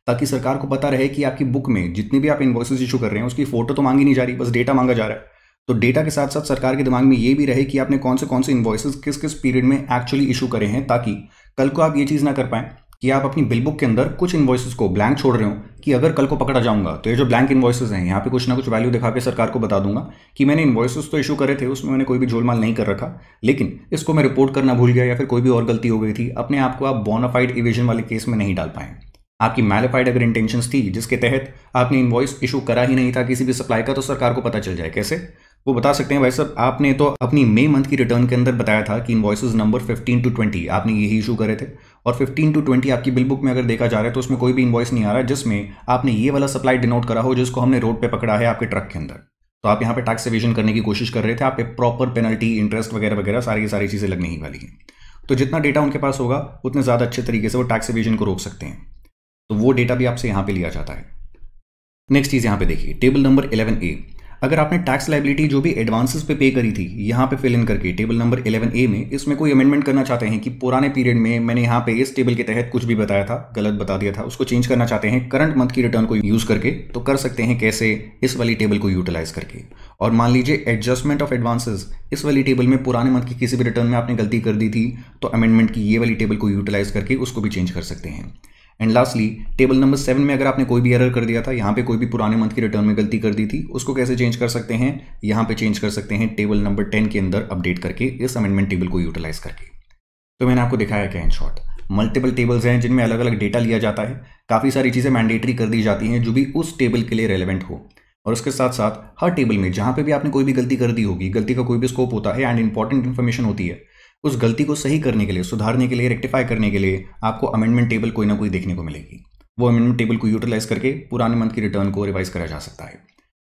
ताकि सरकार को पता रहे कि आपकी बुक में जितनी भी आप इन्वॉइस इशू कर रहे हैं उसकी फोटो तो मांगी नहीं जा रही बस डेटा मांगा जा रहा है तो डेटा के साथ साथ सरकार के दिमाग में ये भी रहे कि आपने कौन से कौन से इन्वॉइसेज किस किस पीरियड में एक्चुअली इशू करे हैं ताकि कल को आप ये चीज़ ना कर पाएं कि आप अपनी बिल बुक के अंदर कुछ इन्वॉइसेस को ब्लैंक छोड़ रहे हो कि अगर कल को पकड़ा जाऊंगा तो ये जो ब्लैंक इन्वॉइसेस हैं यहाँ पे कुछ ना कुछ वैल्यू दिखा के सरकार को बता दूंगा कि मैंने इन्वॉइसेस तो इशू करे थे उसमें मैंने कोई भी झोलमाल नहीं कर रखा लेकिन इसको मैं रिपोर्ट करना भूल गया या फिर कोई भी और गलती हो गई थी अपने आप को आप बोनाफाइड इवेजन वाले केस में नहीं डाल पाएँ आपकी मैलिफाइड अगर इंटेंशंस थी जिसके तहत आपने इन्वॉइस इशू करा ही नहीं था किसी भी सप्लाई का तो सरकार को पता चल जाए कैसे वो बता सकते हैं भाई साहब आपने तो अपनी मई मंथ की रिटर्न के अंदर बताया था कि इन्वॉइसेज नंबर 15 टू 20 आपने यही इशू करे थे और 15 टू 20 आपकी बिल बुक में अगर देखा जा रहा है तो उसमें कोई भी इन्वॉइस नहीं आ रहा जिसमें आपने ये वाला सप्लाई डिनोट करा हो जिसको हमने रोड पर पकड़ा है आपके ट्रक के अंदर तो आप यहाँ पे टैक्स एविजन करने की कोशिश कर रहे थे आप पे प्रॉपर पेनल्टी इंटरेस्ट वगैरह वगैरह सारी की सारी चीज़ें लगने ही वाली हैं तो जितना डेटा उनके पास होगा उतने ज़्यादा अच्छे तरीके से वो टैक्स एविजन को रोक सकते हैं तो वो डेटा भी आपसे यहां पे लिया जाता है नेक्स्ट चीज़ यहां पे देखिए टेबल नंबर 11 ए अगर आपने टैक्स लाइबिलिटी जो भी एडवांसेस पे पे करी थी यहाँ पे फिल इन करके टेबल नंबर 11 ए में इसमें कोई अमेंडमेंट करना चाहते हैं कि पुराने पीरियड में मैंने यहाँ पे इस टेबल के तहत कुछ भी बताया था गलत बता दिया था उसको चेंज करना चाहते हैं करंट मंथ की रिटर्न को यूज़ करके तो कर सकते हैं कैसे इस वाली टेबल को यूटिलाइज करके और मान लीजिए एडजस्टमेंट ऑफ एडवांसेज इस वाली टेबल में पुराने मंथ की किसी भी रिटर्न में आपने गलती कर दी थी तो अमेंडमेंट की ये वाली टेबल को यूटिलाइज करके उसको भी चेंज कर सकते हैं and lastly table number seven में अगर आपने कोई भी एरर कर दिया था यहाँ पे कोई भी पुराने मंथ की रिटर्न में गलती कर दी थी उसको कैसे चेंज कर सकते हैं यहाँ पे चेंज कर सकते हैं टेबल नंबर टेन के अंदर अपडेट करके इस अमेंडमेंट टेबल को यूटिलाइज करके तो मैंने आपको दिखाया क्या इन शॉर्ट मल्टीपल टेबल्स हैं जिनमें अलग अलग डेटा लिया जाता है काफ़ी सारी चीज़ें मैंडेटरी कर दी जाती हैं जो भी उस टेबल के लिए रेलिवेंट हो और उसके साथ साथ हर टेबल में जहाँ पे भी आपने कोई भी गलती कर दी होगी गलती का कोई भी स्कोप होता है एंड इंपॉर्टेंट इन्फॉर्मेशन होती है उस गलती को सही करने के लिए सुधारने के लिए रेक्टिफाई करने के लिए आपको अमेंडमेंट टेबल कोई ना कोई देखने को मिलेगी वो अमेंडमेंट टेबल को यूटिलाइज करके पुराने मंथ की रिटर्न को रिवाइज करा जा सकता है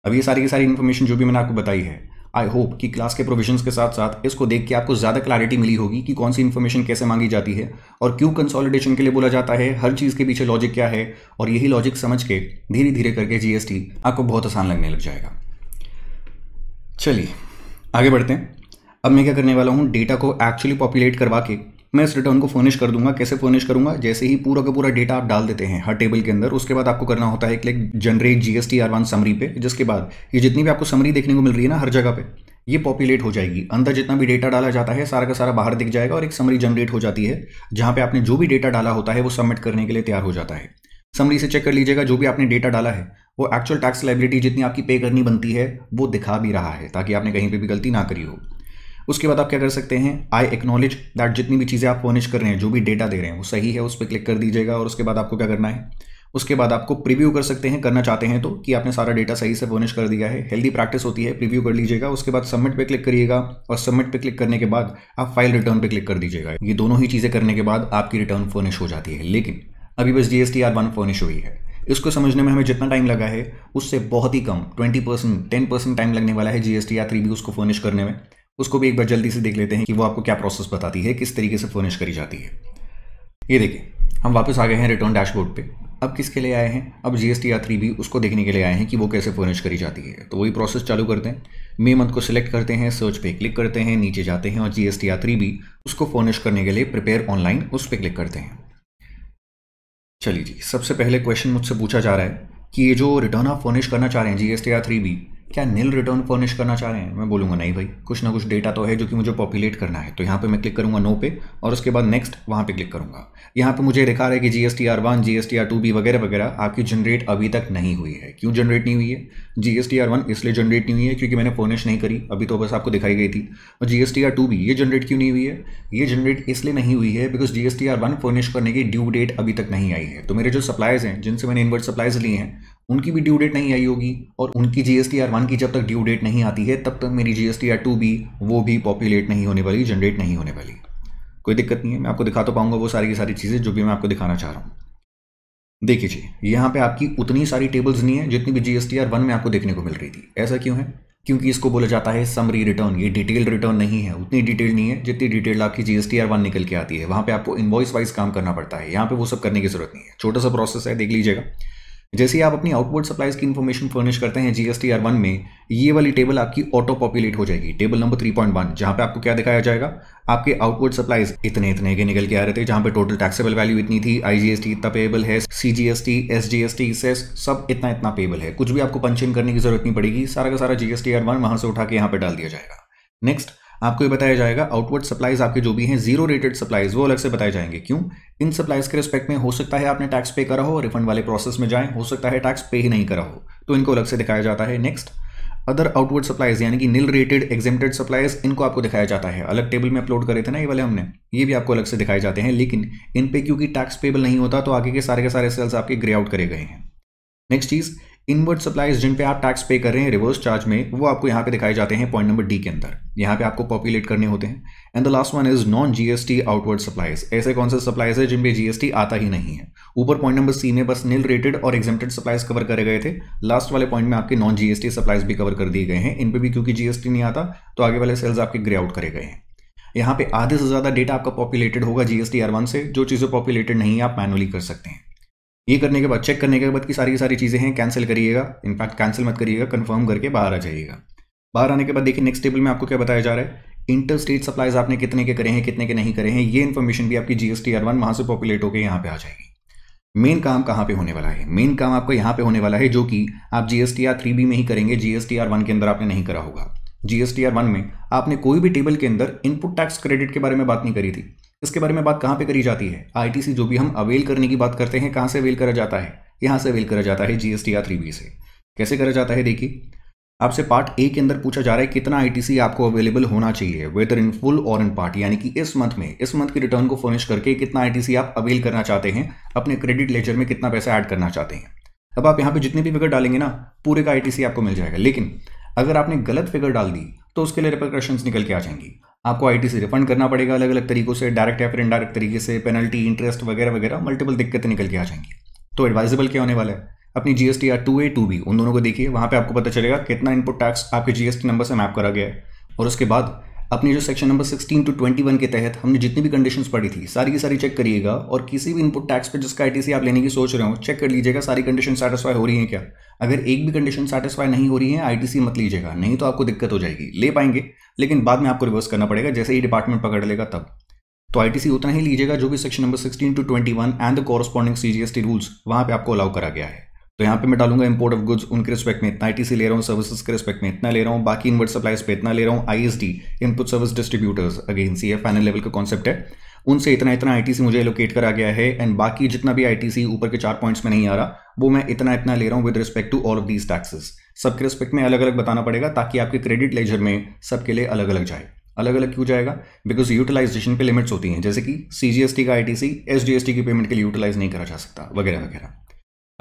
अब ये सारी की सारी इन्फॉर्मेशन जो भी मैंने आपको बताई है आई होप कि क्लास के प्रोविजंस के साथ साथ इसको देख के आपको ज़्यादा क्लैरिटी मिली होगी कि कौन सी इन्फॉर्मेशन कैसे मांगी जाती है और क्यों कंसोलिडेशन के लिए बोला जाता है हर चीज़ के पीछे लॉजिक क्या है और यही लॉजिक समझ के धीरे धीरे करके जीएसटी आपको बहुत आसान लगने लग जाएगा चलिए आगे बढ़ते हैं अब मैं क्या करने वाला हूँ डेटा को एक्चुअली पॉपुलेट करवा के मैं इस रिटर्न को फर्निश कर दूंगा कैसे फर्निश करूंगा जैसे ही पूरा का पूरा डेटा आप डाल देते हैं हर टेबल के अंदर उसके बाद आपको करना होता है click generate GST R one summary पे जिसके बाद ये जितनी भी आपको समरी देखने को मिल रही है ना हर जगह पे ये पॉपुलेट हो जाएगी अंदर जितना भी डेटा डाला जाता है सारा का सारा बाहर दिख जाएगा और एक समरी जनरेट हो जाती है जहाँ पे आपने जो भी डेटा डाला होता है वो सबमिट करने के लिए तैयार हो जाता है समरी से चेक कर लीजिएगा जो भी आपने डेटा डाला है वो एक्चुअल टैक्स लाइबिलिटी जितनी आपकी पे करनी बनती है वो दिखा भी रहा है ताकि आपने कहीं पर भी गलती ना करी हो उसके बाद आप क्या कर सकते हैं आई एक्नॉलेज दैट जितनी भी चीज़ें आप फर्निश कर रहे हैं जो भी डेटा दे रहे हैं वो सही है उस पर क्लिक कर दीजिएगा और उसके बाद आपको क्या करना है उसके बाद आपको प्रीव्यू कर सकते हैं करना चाहते हैं तो कि आपने सारा डेटा सही से फर्निश कर दिया है हेल्दी प्रैक्टिस होती है प्रीव्यू कर लीजिएगा उसके बाद सबमिट पे क्लिक करिएगा और सबमिट पे क्लिक करने के बाद आप फाइल रिटर्न पे क्लिक कर दीजिएगा ये दोनों ही चीज़ें करने के बाद आपकी रिटर्न फर्निश हो जाती है लेकिन अभी बस G S R one furnish हुई है इसको समझने में हमें जितना टाइम लगा है उससे बहुत ही कम 20 परसेंट टेन परसेंट टाइम लगने वाला है जीएसटी या आर थ्री भी उसको फर्निश करने में उसको भी एक बार जल्दी से देख लेते हैं कि वो आपको क्या प्रोसेस बताती है किस तरीके से फर्निश करी जाती है ये देखिए हम वापस आ गए हैं रिटर्न डैशबोर्ड पे अब किसके लिए आए हैं अब जी एस टी थ्री भी उसको देखने के लिए आए हैं कि वो कैसे फर्निश करी जाती है तो वही प्रोसेस चालू करते हैं मे मंथ को सिलेक्ट करते हैं सर्च पे क्लिक करते हैं नीचे जाते हैं और जी एस थ्री भी उसको फर्निश करने के लिए प्रिपेयर ऑनलाइन उस पर क्लिक करते हैं चलिए जी सबसे पहले क्वेश्चन मुझसे पूछा जा रहा है कि ये जो रिटर्न आप फर्निश करना चाह रहे हैं जी एस थ्री भी क्या नील रिटर्न फर्निश करना चाह रहे हैं मैं बोलूँगा नहीं भाई कुछ ना कुछ डेटा तो है जो कि मुझे पॉपुलेट करना है तो यहाँ पे मैं क्लिक करूँगा नो पे और उसके बाद नेक्स्ट वहाँ पे क्लिक करूँगा यहाँ पे मुझे दिखा रहा है कि G S T R one G S T R two B वगैरह वगैरह आपकी जनरेट अभी तक नहीं हुई है क्यों जनरेट नहीं हुई है G S T R one इसलिए जनरेट नहीं हुई है क्योंकि मैंने फर्निश नहीं करी अभी तो बस आपको दिखाई गई थी और G S T R two B ये जनरेट क्यों नहीं हुई है ये जनरेट इसलिए नहीं हुई है because G S T R one furnish करने की ड्यू डेट अभी तक नहीं आई है तो मेरे जो सप्लाइज हैं जिनसे मैंने इन्वर्ट सप्लाइज लिए हैं उनकी भी ड्यू डेट नहीं आई होगी और उनकी जी एस की जब तक ड्यू डेट नहीं आती है तब तक मेरी जी एस टू भी वो भी पॉपुलेट नहीं होने वाली जनरेट नहीं होने वाली कोई दिक्कत नहीं है मैं आपको दिखा तो पाऊंगा वो सारी की सारी चीज़ें जो भी मैं आपको दिखाना चाह रहा हूँ देखिए जी यहाँ पे आपकी उतनी सारी टेबल्स नहीं है जितनी भी जी एस वन में आपको देखने को मिल रही थी ऐसा क्यों है क्योंकि इसको बोला जाता है समरी रिटर्न ये डिटेल रिटर्न नहीं है उतनी डिटेल नहीं है जितनी डिटेल आपकी जी एस वन निकल के आती है वहाँ पे आपको इन्वॉइस वाइज काम करना पड़ता है यहाँ पे वो सब करने की जरूरत नहीं है छोटा सा प्रोसेस है देख लीजिएगा जैसे ही आप अपनी आउटपुट सप्लाईज की इन्फॉर्मेशन फर्निश करते हैं जीएसटी आर वन में ये वाली टेबल आपकी ऑटो पॉपुलेट हो जाएगी table number three point one जहां पर आपको क्या दिखाया जाएगा आपके आउटपुट सप्लाईज इतने इतने के निकल के आ रहे थे जहां पे टोटल टैक्सेबल वैल्यू इतनी थी आईजीएसटी इतना पेबल है सीजीएसटी एसजीएसटी सेस सब इतना इतना पेबल है कुछ भी आपको पंचिंग करने की जरूरत नहीं पड़ेगी सारा का सारा जीएसटी आर वन वहां से उठा के यहाँ पे डाल दिया जाएगा नेक्स्ट आपको ये बताया जाएगा आउटवर्ड सप्लाईज आपके जो भी हैं जीरो रेटेड सप्लाईज वो अलग से बताए जाएंगे क्यों इन सप्लाईज के रिस्पेक्ट में हो सकता है आपने टैक्स पे करा हो रिफंड वाले प्रोसेस में जाएं हो सकता है टैक्स पे ही नहीं करा हो तो इनको अलग से दिखाया जाता है नेक्स्ट अदर आउटवर्ड सप्लाईज यानी कि नील रेटेड एग्जेम्प्टेड सप्लाईज इनको आपको दिखाया जाता है अलग टेबल में अपलोड करे थे ना ये वाले हमने ये भी आपको अलग से दिखाए जाते हैं लेकिन इन पे क्योंकि टैक्स पेबल नहीं होता तो आगे के सारे के सारे सेल्स आपके ग्रे आउट करे गए हैं नेक्स्ट चीज़ इनवर्ड सप्लाईज जिन पे आप टैक्स पे कर रहे हैं रिवर्स चार्ज में वो आपको यहाँ पे दिखाए जाते हैं पॉइंट नंबर डी के अंदर यहाँ पे आपको पॉपुलेट करने होते हैं and the last one is non GST outward supplies ऐसे कौन से सप्लाईज है जिन पे जीएसटी आता ही नहीं है ऊपर पॉइंट नंबर सी में बस नील रेटेड और एग्जेम्प्टेड सप्लाईज कवर करे गए थे लास्ट वाले पॉइंट में आपके नॉन जीएसटी सप्लाईज भी कवर कर दिए गए हैं इन भी क्योंकि जीएसटी नहीं आता तो आगे वाले सेल्स आपके ग्रे आउट करे गए हैं यहाँ पे आधे से ज़्यादा डेटा आपका पॉपुलेटेड होगा जीएसटी आर वन से जो चीज़ें पॉपुलेटेड नहीं है आप मैनुअली कर सकते हैं ये करने के बाद चेक करने के बाद की सारी की सारी चीज़ें हैं कैंसिल करिएगा इनफैक्ट कैंसिल मत करिएगा कन्फर्म करके बाहर आ जाइएगा बाहर आने के बाद देखिए नेक्स्ट टेबल में आपको क्या बताया जा रहा है इंटर स्टेट सप्लाईज आपने कितने के करे हैं कितने के नहीं करे हैं ये इन्फॉर्मेशन भी आपकी जीएसटी आर वन वहां से पॉपुलेट होकर यहाँ पे आ जाएगी मेन काम कहाँ पे होने वाला है मेन काम आपका यहाँ पे होने वाला है जो कि आप जीएसटी आर थ्री बी में ही करेंगे जीएसटी आर वन के अंदर आपने नहीं करा होगा जीएसटीआर वन में आपने कोई भी टेबल के अंदर इनपुट टैक्स क्रेडिट के बारे में बात नहीं करी थी इसके बारे में बात कहाँ पे करी जाती है आईटीसी जो भी हम अवेल करने की बात करते हैं कहाँ से अवेल करा जाता है यहाँ से अवेल करा जाता है जीएसटीआर थ्री बी से कैसे करा जाता है देखिए आपसे पार्ट ए के अंदर पूछा जा रहा है कितना आईटीसी आपको अवेलेबल होना चाहिए वेदर इन फुल और इन पार्ट यानी कि इस मंथ में इस मंथ की रिटर्न को फर्निश करके कितना आईटीसी आप अवेल करना चाहते हैं अपने क्रेडिट लेजर में कितना पैसा ऐड करना चाहते हैं अब आप यहाँ पे जितने भी फिगर डालेंगे ना पूरे का आईटीसी आपको मिल जाएगा लेकिन अगर आपने गलत फिगर डाल दी तो उसके लिए रिपोर्टेशन निकल के आ जाएंगी आपको आईटी से रिफंड करना पड़ेगा अलग अलग तरीकों से डायरेक्ट या फिर इनडायरेक्ट तरीके से पेनल्टी इंटरेस्ट वगैरह वगैरह मल्टीपल दिक्कतें निकल के आ जाएंगी तो एडवाइजेबल क्या होने वाला है अपनी जीएसटी या टू ए टू बी उन दोनों को देखिए वहां पे आपको पता चलेगा कितना इनपुट टैक्स आपके जीएसटी नंबर से मैप करा गया है और उसके बाद अपने जो सेक्शन नंबर 16 टू 21 के तहत हमने जितनी भी कंडीशंस पढ़ी थी सारी की सारी चेक करिएगा और किसी भी इनपुट टैक्स पे जिसका आई आप लेने की सोच रहे हो चेक कर लीजिएगा सारी कंडीशन सेटिसफाई हो रही है क्या अगर एक भी कंडीशन सेटिस्फाई नहीं हो रही है आई मत लीजिएगा नहीं तो आपको दिक्कत हो जाएगी ले पाएंगे लेकिन बाद में आपको रिवर्स करना पड़ेगा जैसे ही डिपार्टमेंट पकड़ लेगा तब तो आईटीसी उतना ही लीजिएगा जो भी section number 16 to 21 and the corresponding CGST rules वहां पे आपको अलाउ करा गया है तो यहाँ पे मैं डालूंगा इंपोर्ट ऑफ गुड्स उनके रिस्पेक्ट में इतना आईटीसी ले रहा हूँ सर्विसेज के रिस्पेक्ट में इतना ले रहा हूँ बाकी इनवर्ट सप्लाइज पे इतना ले रहा हूँ ISD input service distributors again see final level का कॉन्सेप्ट है उनसे इतना इतना आईटीसी मुझे एलोकेट करा गया है एंड बाकी जितना भी आईटीसी ऊपर के चार पॉइंट्स में नहीं आ रहा वो मैं इतना इतना ले रहा हूँ with respect to all of these taxes सबके रिस्पेक्ट में अलग अलग बताना पड़ेगा ताकि आपके क्रेडिट लेजर में सबके लिए अलग अलग जाए अलग अलग क्यों जाएगा बिकॉज यूटिलाइजेशन पे लिमिट्स होती हैं जैसे कि सी का आई टी की पेमेंट के लिए यूटिलाइज नहीं करा जा सकता वगैरह वगैरह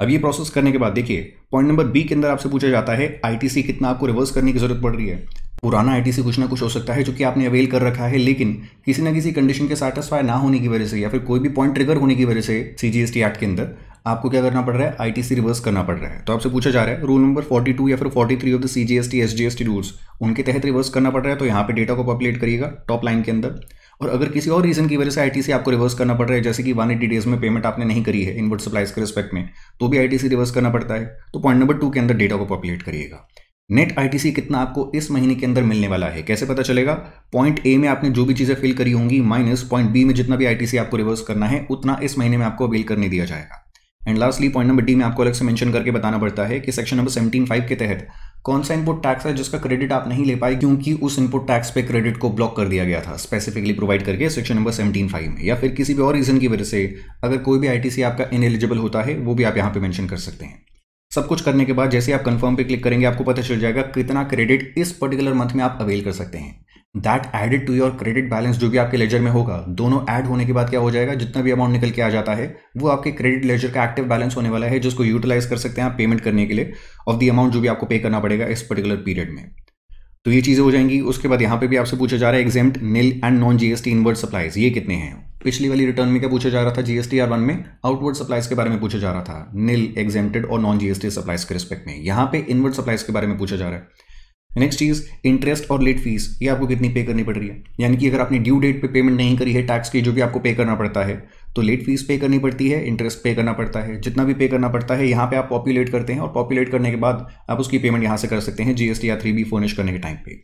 अब ये प्रोसेस करने के बाद देखिए पॉइंट नंबर बी के अंदर आपसे पूछा जाता है आईटीसी कितना आपको रिवर्स करने की जरूरत पड़ रही है पुराना आईटीसी कुछ ना कुछ हो सकता है जो कि आपने अवेल कर रखा है लेकिन किसी ना किसी कंडीशन के सेटिस्फाई ना होने की वजह से या फिर कोई भी पॉइंट ट्रिगर होने की वजह से सीजीएसटी एक्ट के अंदर आपको क्या करना पड़ रहा है आईटीसी रिवर्स करना पड़ रहा है तो आपसे पूछा जा रहा है रूल नंबर 42 या फिर 43 of the CGST SGST rules उनके तहत रिवर्स करना पड़ रहा है तो यहाँ पे डेटा को पॉपुलेट करिएगा टॉप लाइन के अंदर और अगर किसी और रीज़न की वजह से आईटीसी आपको रिवर्स करना पड़ रहा है जैसे कि वन एट्टी डेज में पेमेंट आपने नहीं करी है इनपुट सप्लाइज के रिस्पेक्ट में तो भी आईटीसी रिवर्स करना पड़ता है तो पॉइंट नंबर टू के अंदर डेटा को पॉपुलेट करिएगा नेट आईटीसी कितना आपको इस महीने के अंदर मिलने वाला है कैसे पता चलेगा पॉइंट ए में आपने जो भी चीज़ें फिल करी होंगी माइनस पॉइंट बी में जितना भी आईटीसी आपको रिवर्स करना है उतना इस महीने में आपको अवेल करने दिया जाएगा and lastly point number D में आपको अलग से मेंशन करके बताना पड़ता है कि सेक्शन नंबर सेवेंटीन फाइव के तहत कौन सा इनपुट टैक्स है जिसका क्रेडिट आप नहीं ले पाए क्योंकि उस इनपुट टैक्स पे क्रेडिट को ब्लॉक कर दिया गया था स्पेसिफिकली प्रोवाइड करके सेक्शन नंबर सेवेंटीन फाइव में या फिर किसी भी और रीजन की वजह से अगर कोई भी आईटीसी आपका इनएलिजिबल होता है वो भी आप यहाँ पे मेंशन कर सकते हैं सब कुछ करने के बाद जैसे आप कंफर्म पे क्लिक करेंगे आपको पता चल जाएगा कितना क्रेडिट इस पर्टिकुलर मंथ में आप अवेल कर सकते हैं that added to your credit balance जो भी आपके लेजर में होगा दोनों ऐड होने के बाद क्या हो जाएगा जितना भी अमाउंट निकल के आ जाता है वो आपके क्रेडिट लेजर का एक्टिव बैलेंस होने वाला है जिसको यूटिलाइज कर सकते हैं आप पेमेंट करने के लिए ऑफ द अमाउंट जो भी आपको पे करना पड़ेगा इस पर्टिकुलर पीरियड में तो ये चीज़ें हो जाएंगी उसके बाद यहाँ पे भी आपसे पूछा जा रहा है exempt nil and non GST inward supplies ये कितने हैं पिछली वाली रिटर्न में क्या पूछा जा रहा था जीएसटी आर वन में आउटवर्ड सप्लाईज के बारे में पूछा जा रहा था नील एग्जेम्प्टेड और नॉन जीएसटी सप्लाईज के रिस्पेक्ट में यहाँ पे इनवर्ड सप्लाईज के बारे में पूछा जा रहा है नेक्स्ट चीज इंटरेस्ट और लेट फीस ये आपको कितनी पे करनी पड़ रही है यानी कि अगर आपने ड्यू डेट पे पेमेंट नहीं करी है टैक्स की जो भी आपको पे करना पड़ता है तो लेट फीस पे करनी पड़ती है इंटरेस्ट पे करना पड़ता है जितना भी पे करना पड़ता है यहाँ पे आप पॉपुलेट करते हैं और पॉपुलेट करने के बाद आप उसकी पेमेंट यहाँ से कर सकते हैं जीएसटी या थ्री बी फोनिश करने के टाइम पे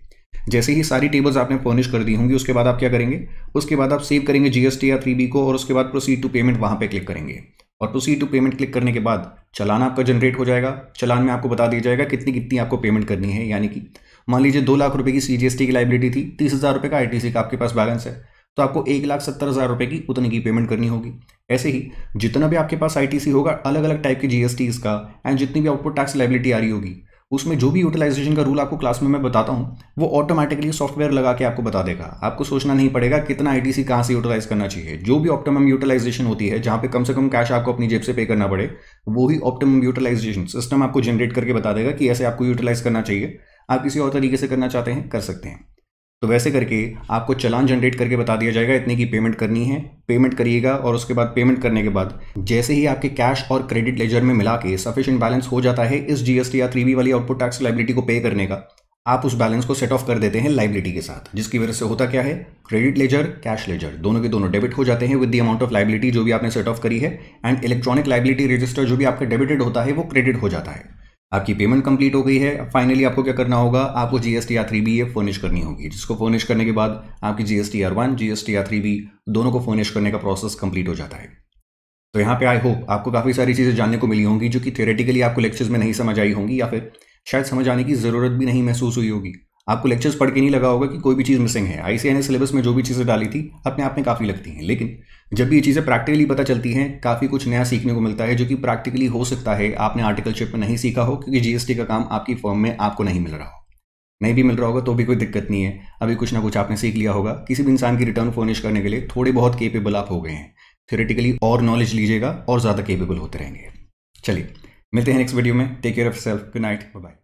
जैसे ही सारी टेबल्स आपने फर्निश कर दी होंगी उसके बाद आप क्या करेंगे उसके बाद आप सेव करेंगे जीएसटी या थ्री को और उसके बाद प्रोसीड टू पेमेंट वहाँ पर क्लिक करेंगे और प्रोसीड टू पेमेंट क्लिक करने के बाद चलान आपका जनरेट हो जाएगा चलान में आपको बता दिया जाएगा कितनी कितनी आपको पेमेंट करनी है यानी कि मान लीजिए दो लाख रुपए की सीजीएसटी की लाइबिलिटी थी तीस हज़ार रुपये का आई का आपके पास बैलेंस है तो आपको एक लाख सत्तर हज़ार रुपये की उतनी की पेमेंट करनी होगी ऐसे ही जितना भी आपके पास आईटीसी होगा अलग अलग टाइप के जीएसटी का एंड जितनी भी आउटपुट टैक्स लाइबिलिटी आ रही होगी उसमें जो भी यूटिलाइजेशन का रूल आपको क्लास में मैं बताता हूँ वो ऑटोमेटिकली सॉफ्टवेयर लगा के आपको बता देगा आपको सोचना नहीं पड़ेगा कितना आई टी कहाँ से यूटिलाइज करना चाहिए जो भी ऑप्टिमम यूटिलाइजेशन होती है जहाँ पे कम से कम कैश आपको अपनी जेब से पे करना पड़े वो ही ऑप्टिमम यूटिलाइजेशन सिस्टम आपको जनरेट करके बता देगा कि ऐसे आपको यूटिलाइज करना चाहिए आप किसी और तरीके से करना चाहते हैं कर सकते हैं तो वैसे करके आपको चलान जनरेट करके बता दिया जाएगा इतने की पेमेंट करनी है पेमेंट करिएगा और उसके बाद पेमेंट करने के बाद जैसे ही आपके कैश और क्रेडिट लेजर में मिला के सफिशियंट बैलेंस हो जाता है इस जीएसटी या थ्री वाली आउटपुट टैक्स लाइबिलिटी को पे करने का आप उस बैलेंस को सेट ऑफ कर देते हैं लाइबिलिटी के साथ जिसकी वजह से होता क्या है क्रेडिट लेजर कैश लेजर दोनों के दोनों डेबिट हो जाते हैं with the amount of liability जो भी आपने सेट ऑफ करी है एंड इलेक्ट्रॉनिक लाइबिलिटी रजिस्टर जो भी आपका डेबिटेड होता है वो क्रेडिट हो जाता है आपकी पेमेंट कंप्लीट हो गई है फाइनली आपको क्या करना होगा आपको G S T R three B ये फर्निश करनी होगी जिसको फर्निश करने के बाद आपकी GST R one G S T R three B दोनों को फर्निश करने का प्रोसेस कंप्लीट हो जाता है तो यहाँ पे आई होप आपको काफ़ी सारी चीज़ें जानने को मिली होंगी जो कि थेरेटिकली आपको लेक्चर्स में नहीं समझ आई होंगी या फिर शायद समझ आने की ज़रूरत भी नहीं महसूस हुई होगी आपको लेक्चर्स पढ़ के नहीं लगा होगा कि कोई भी चीज़ मिसिंग है आई ने सिलेबस में जो भी चीज़ें डाली थी अपने आप में काफ़ी लगती हैं लेकिन जब भी ये चीज़ें प्रैक्टिकली पता चलती हैं काफ़ी कुछ नया सीखने को मिलता है जो कि प्रैक्टिकली हो सकता है आपने आर्टिकलशिप में नहीं सीखा हो क्योंकि जीएसटी का काम आपकी फॉर्म में आपको नहीं मिल रहा हो नहीं भी मिल रहा होगा तो भी कोई दिक्कत नहीं है अभी कुछ ना कुछ आपने सीख लिया होगा किसी भी इंसान की रिटर्न फर्निश करने के लिए थोड़े बहुत केपेबल आप हो गए हैं थियोरेटिकली और नॉलेज लीजिएगा और ज़्यादा केपेबल होते रहेंगे चलिए मिलते हैं नेक्स्ट वीडियो में take care of self good night bye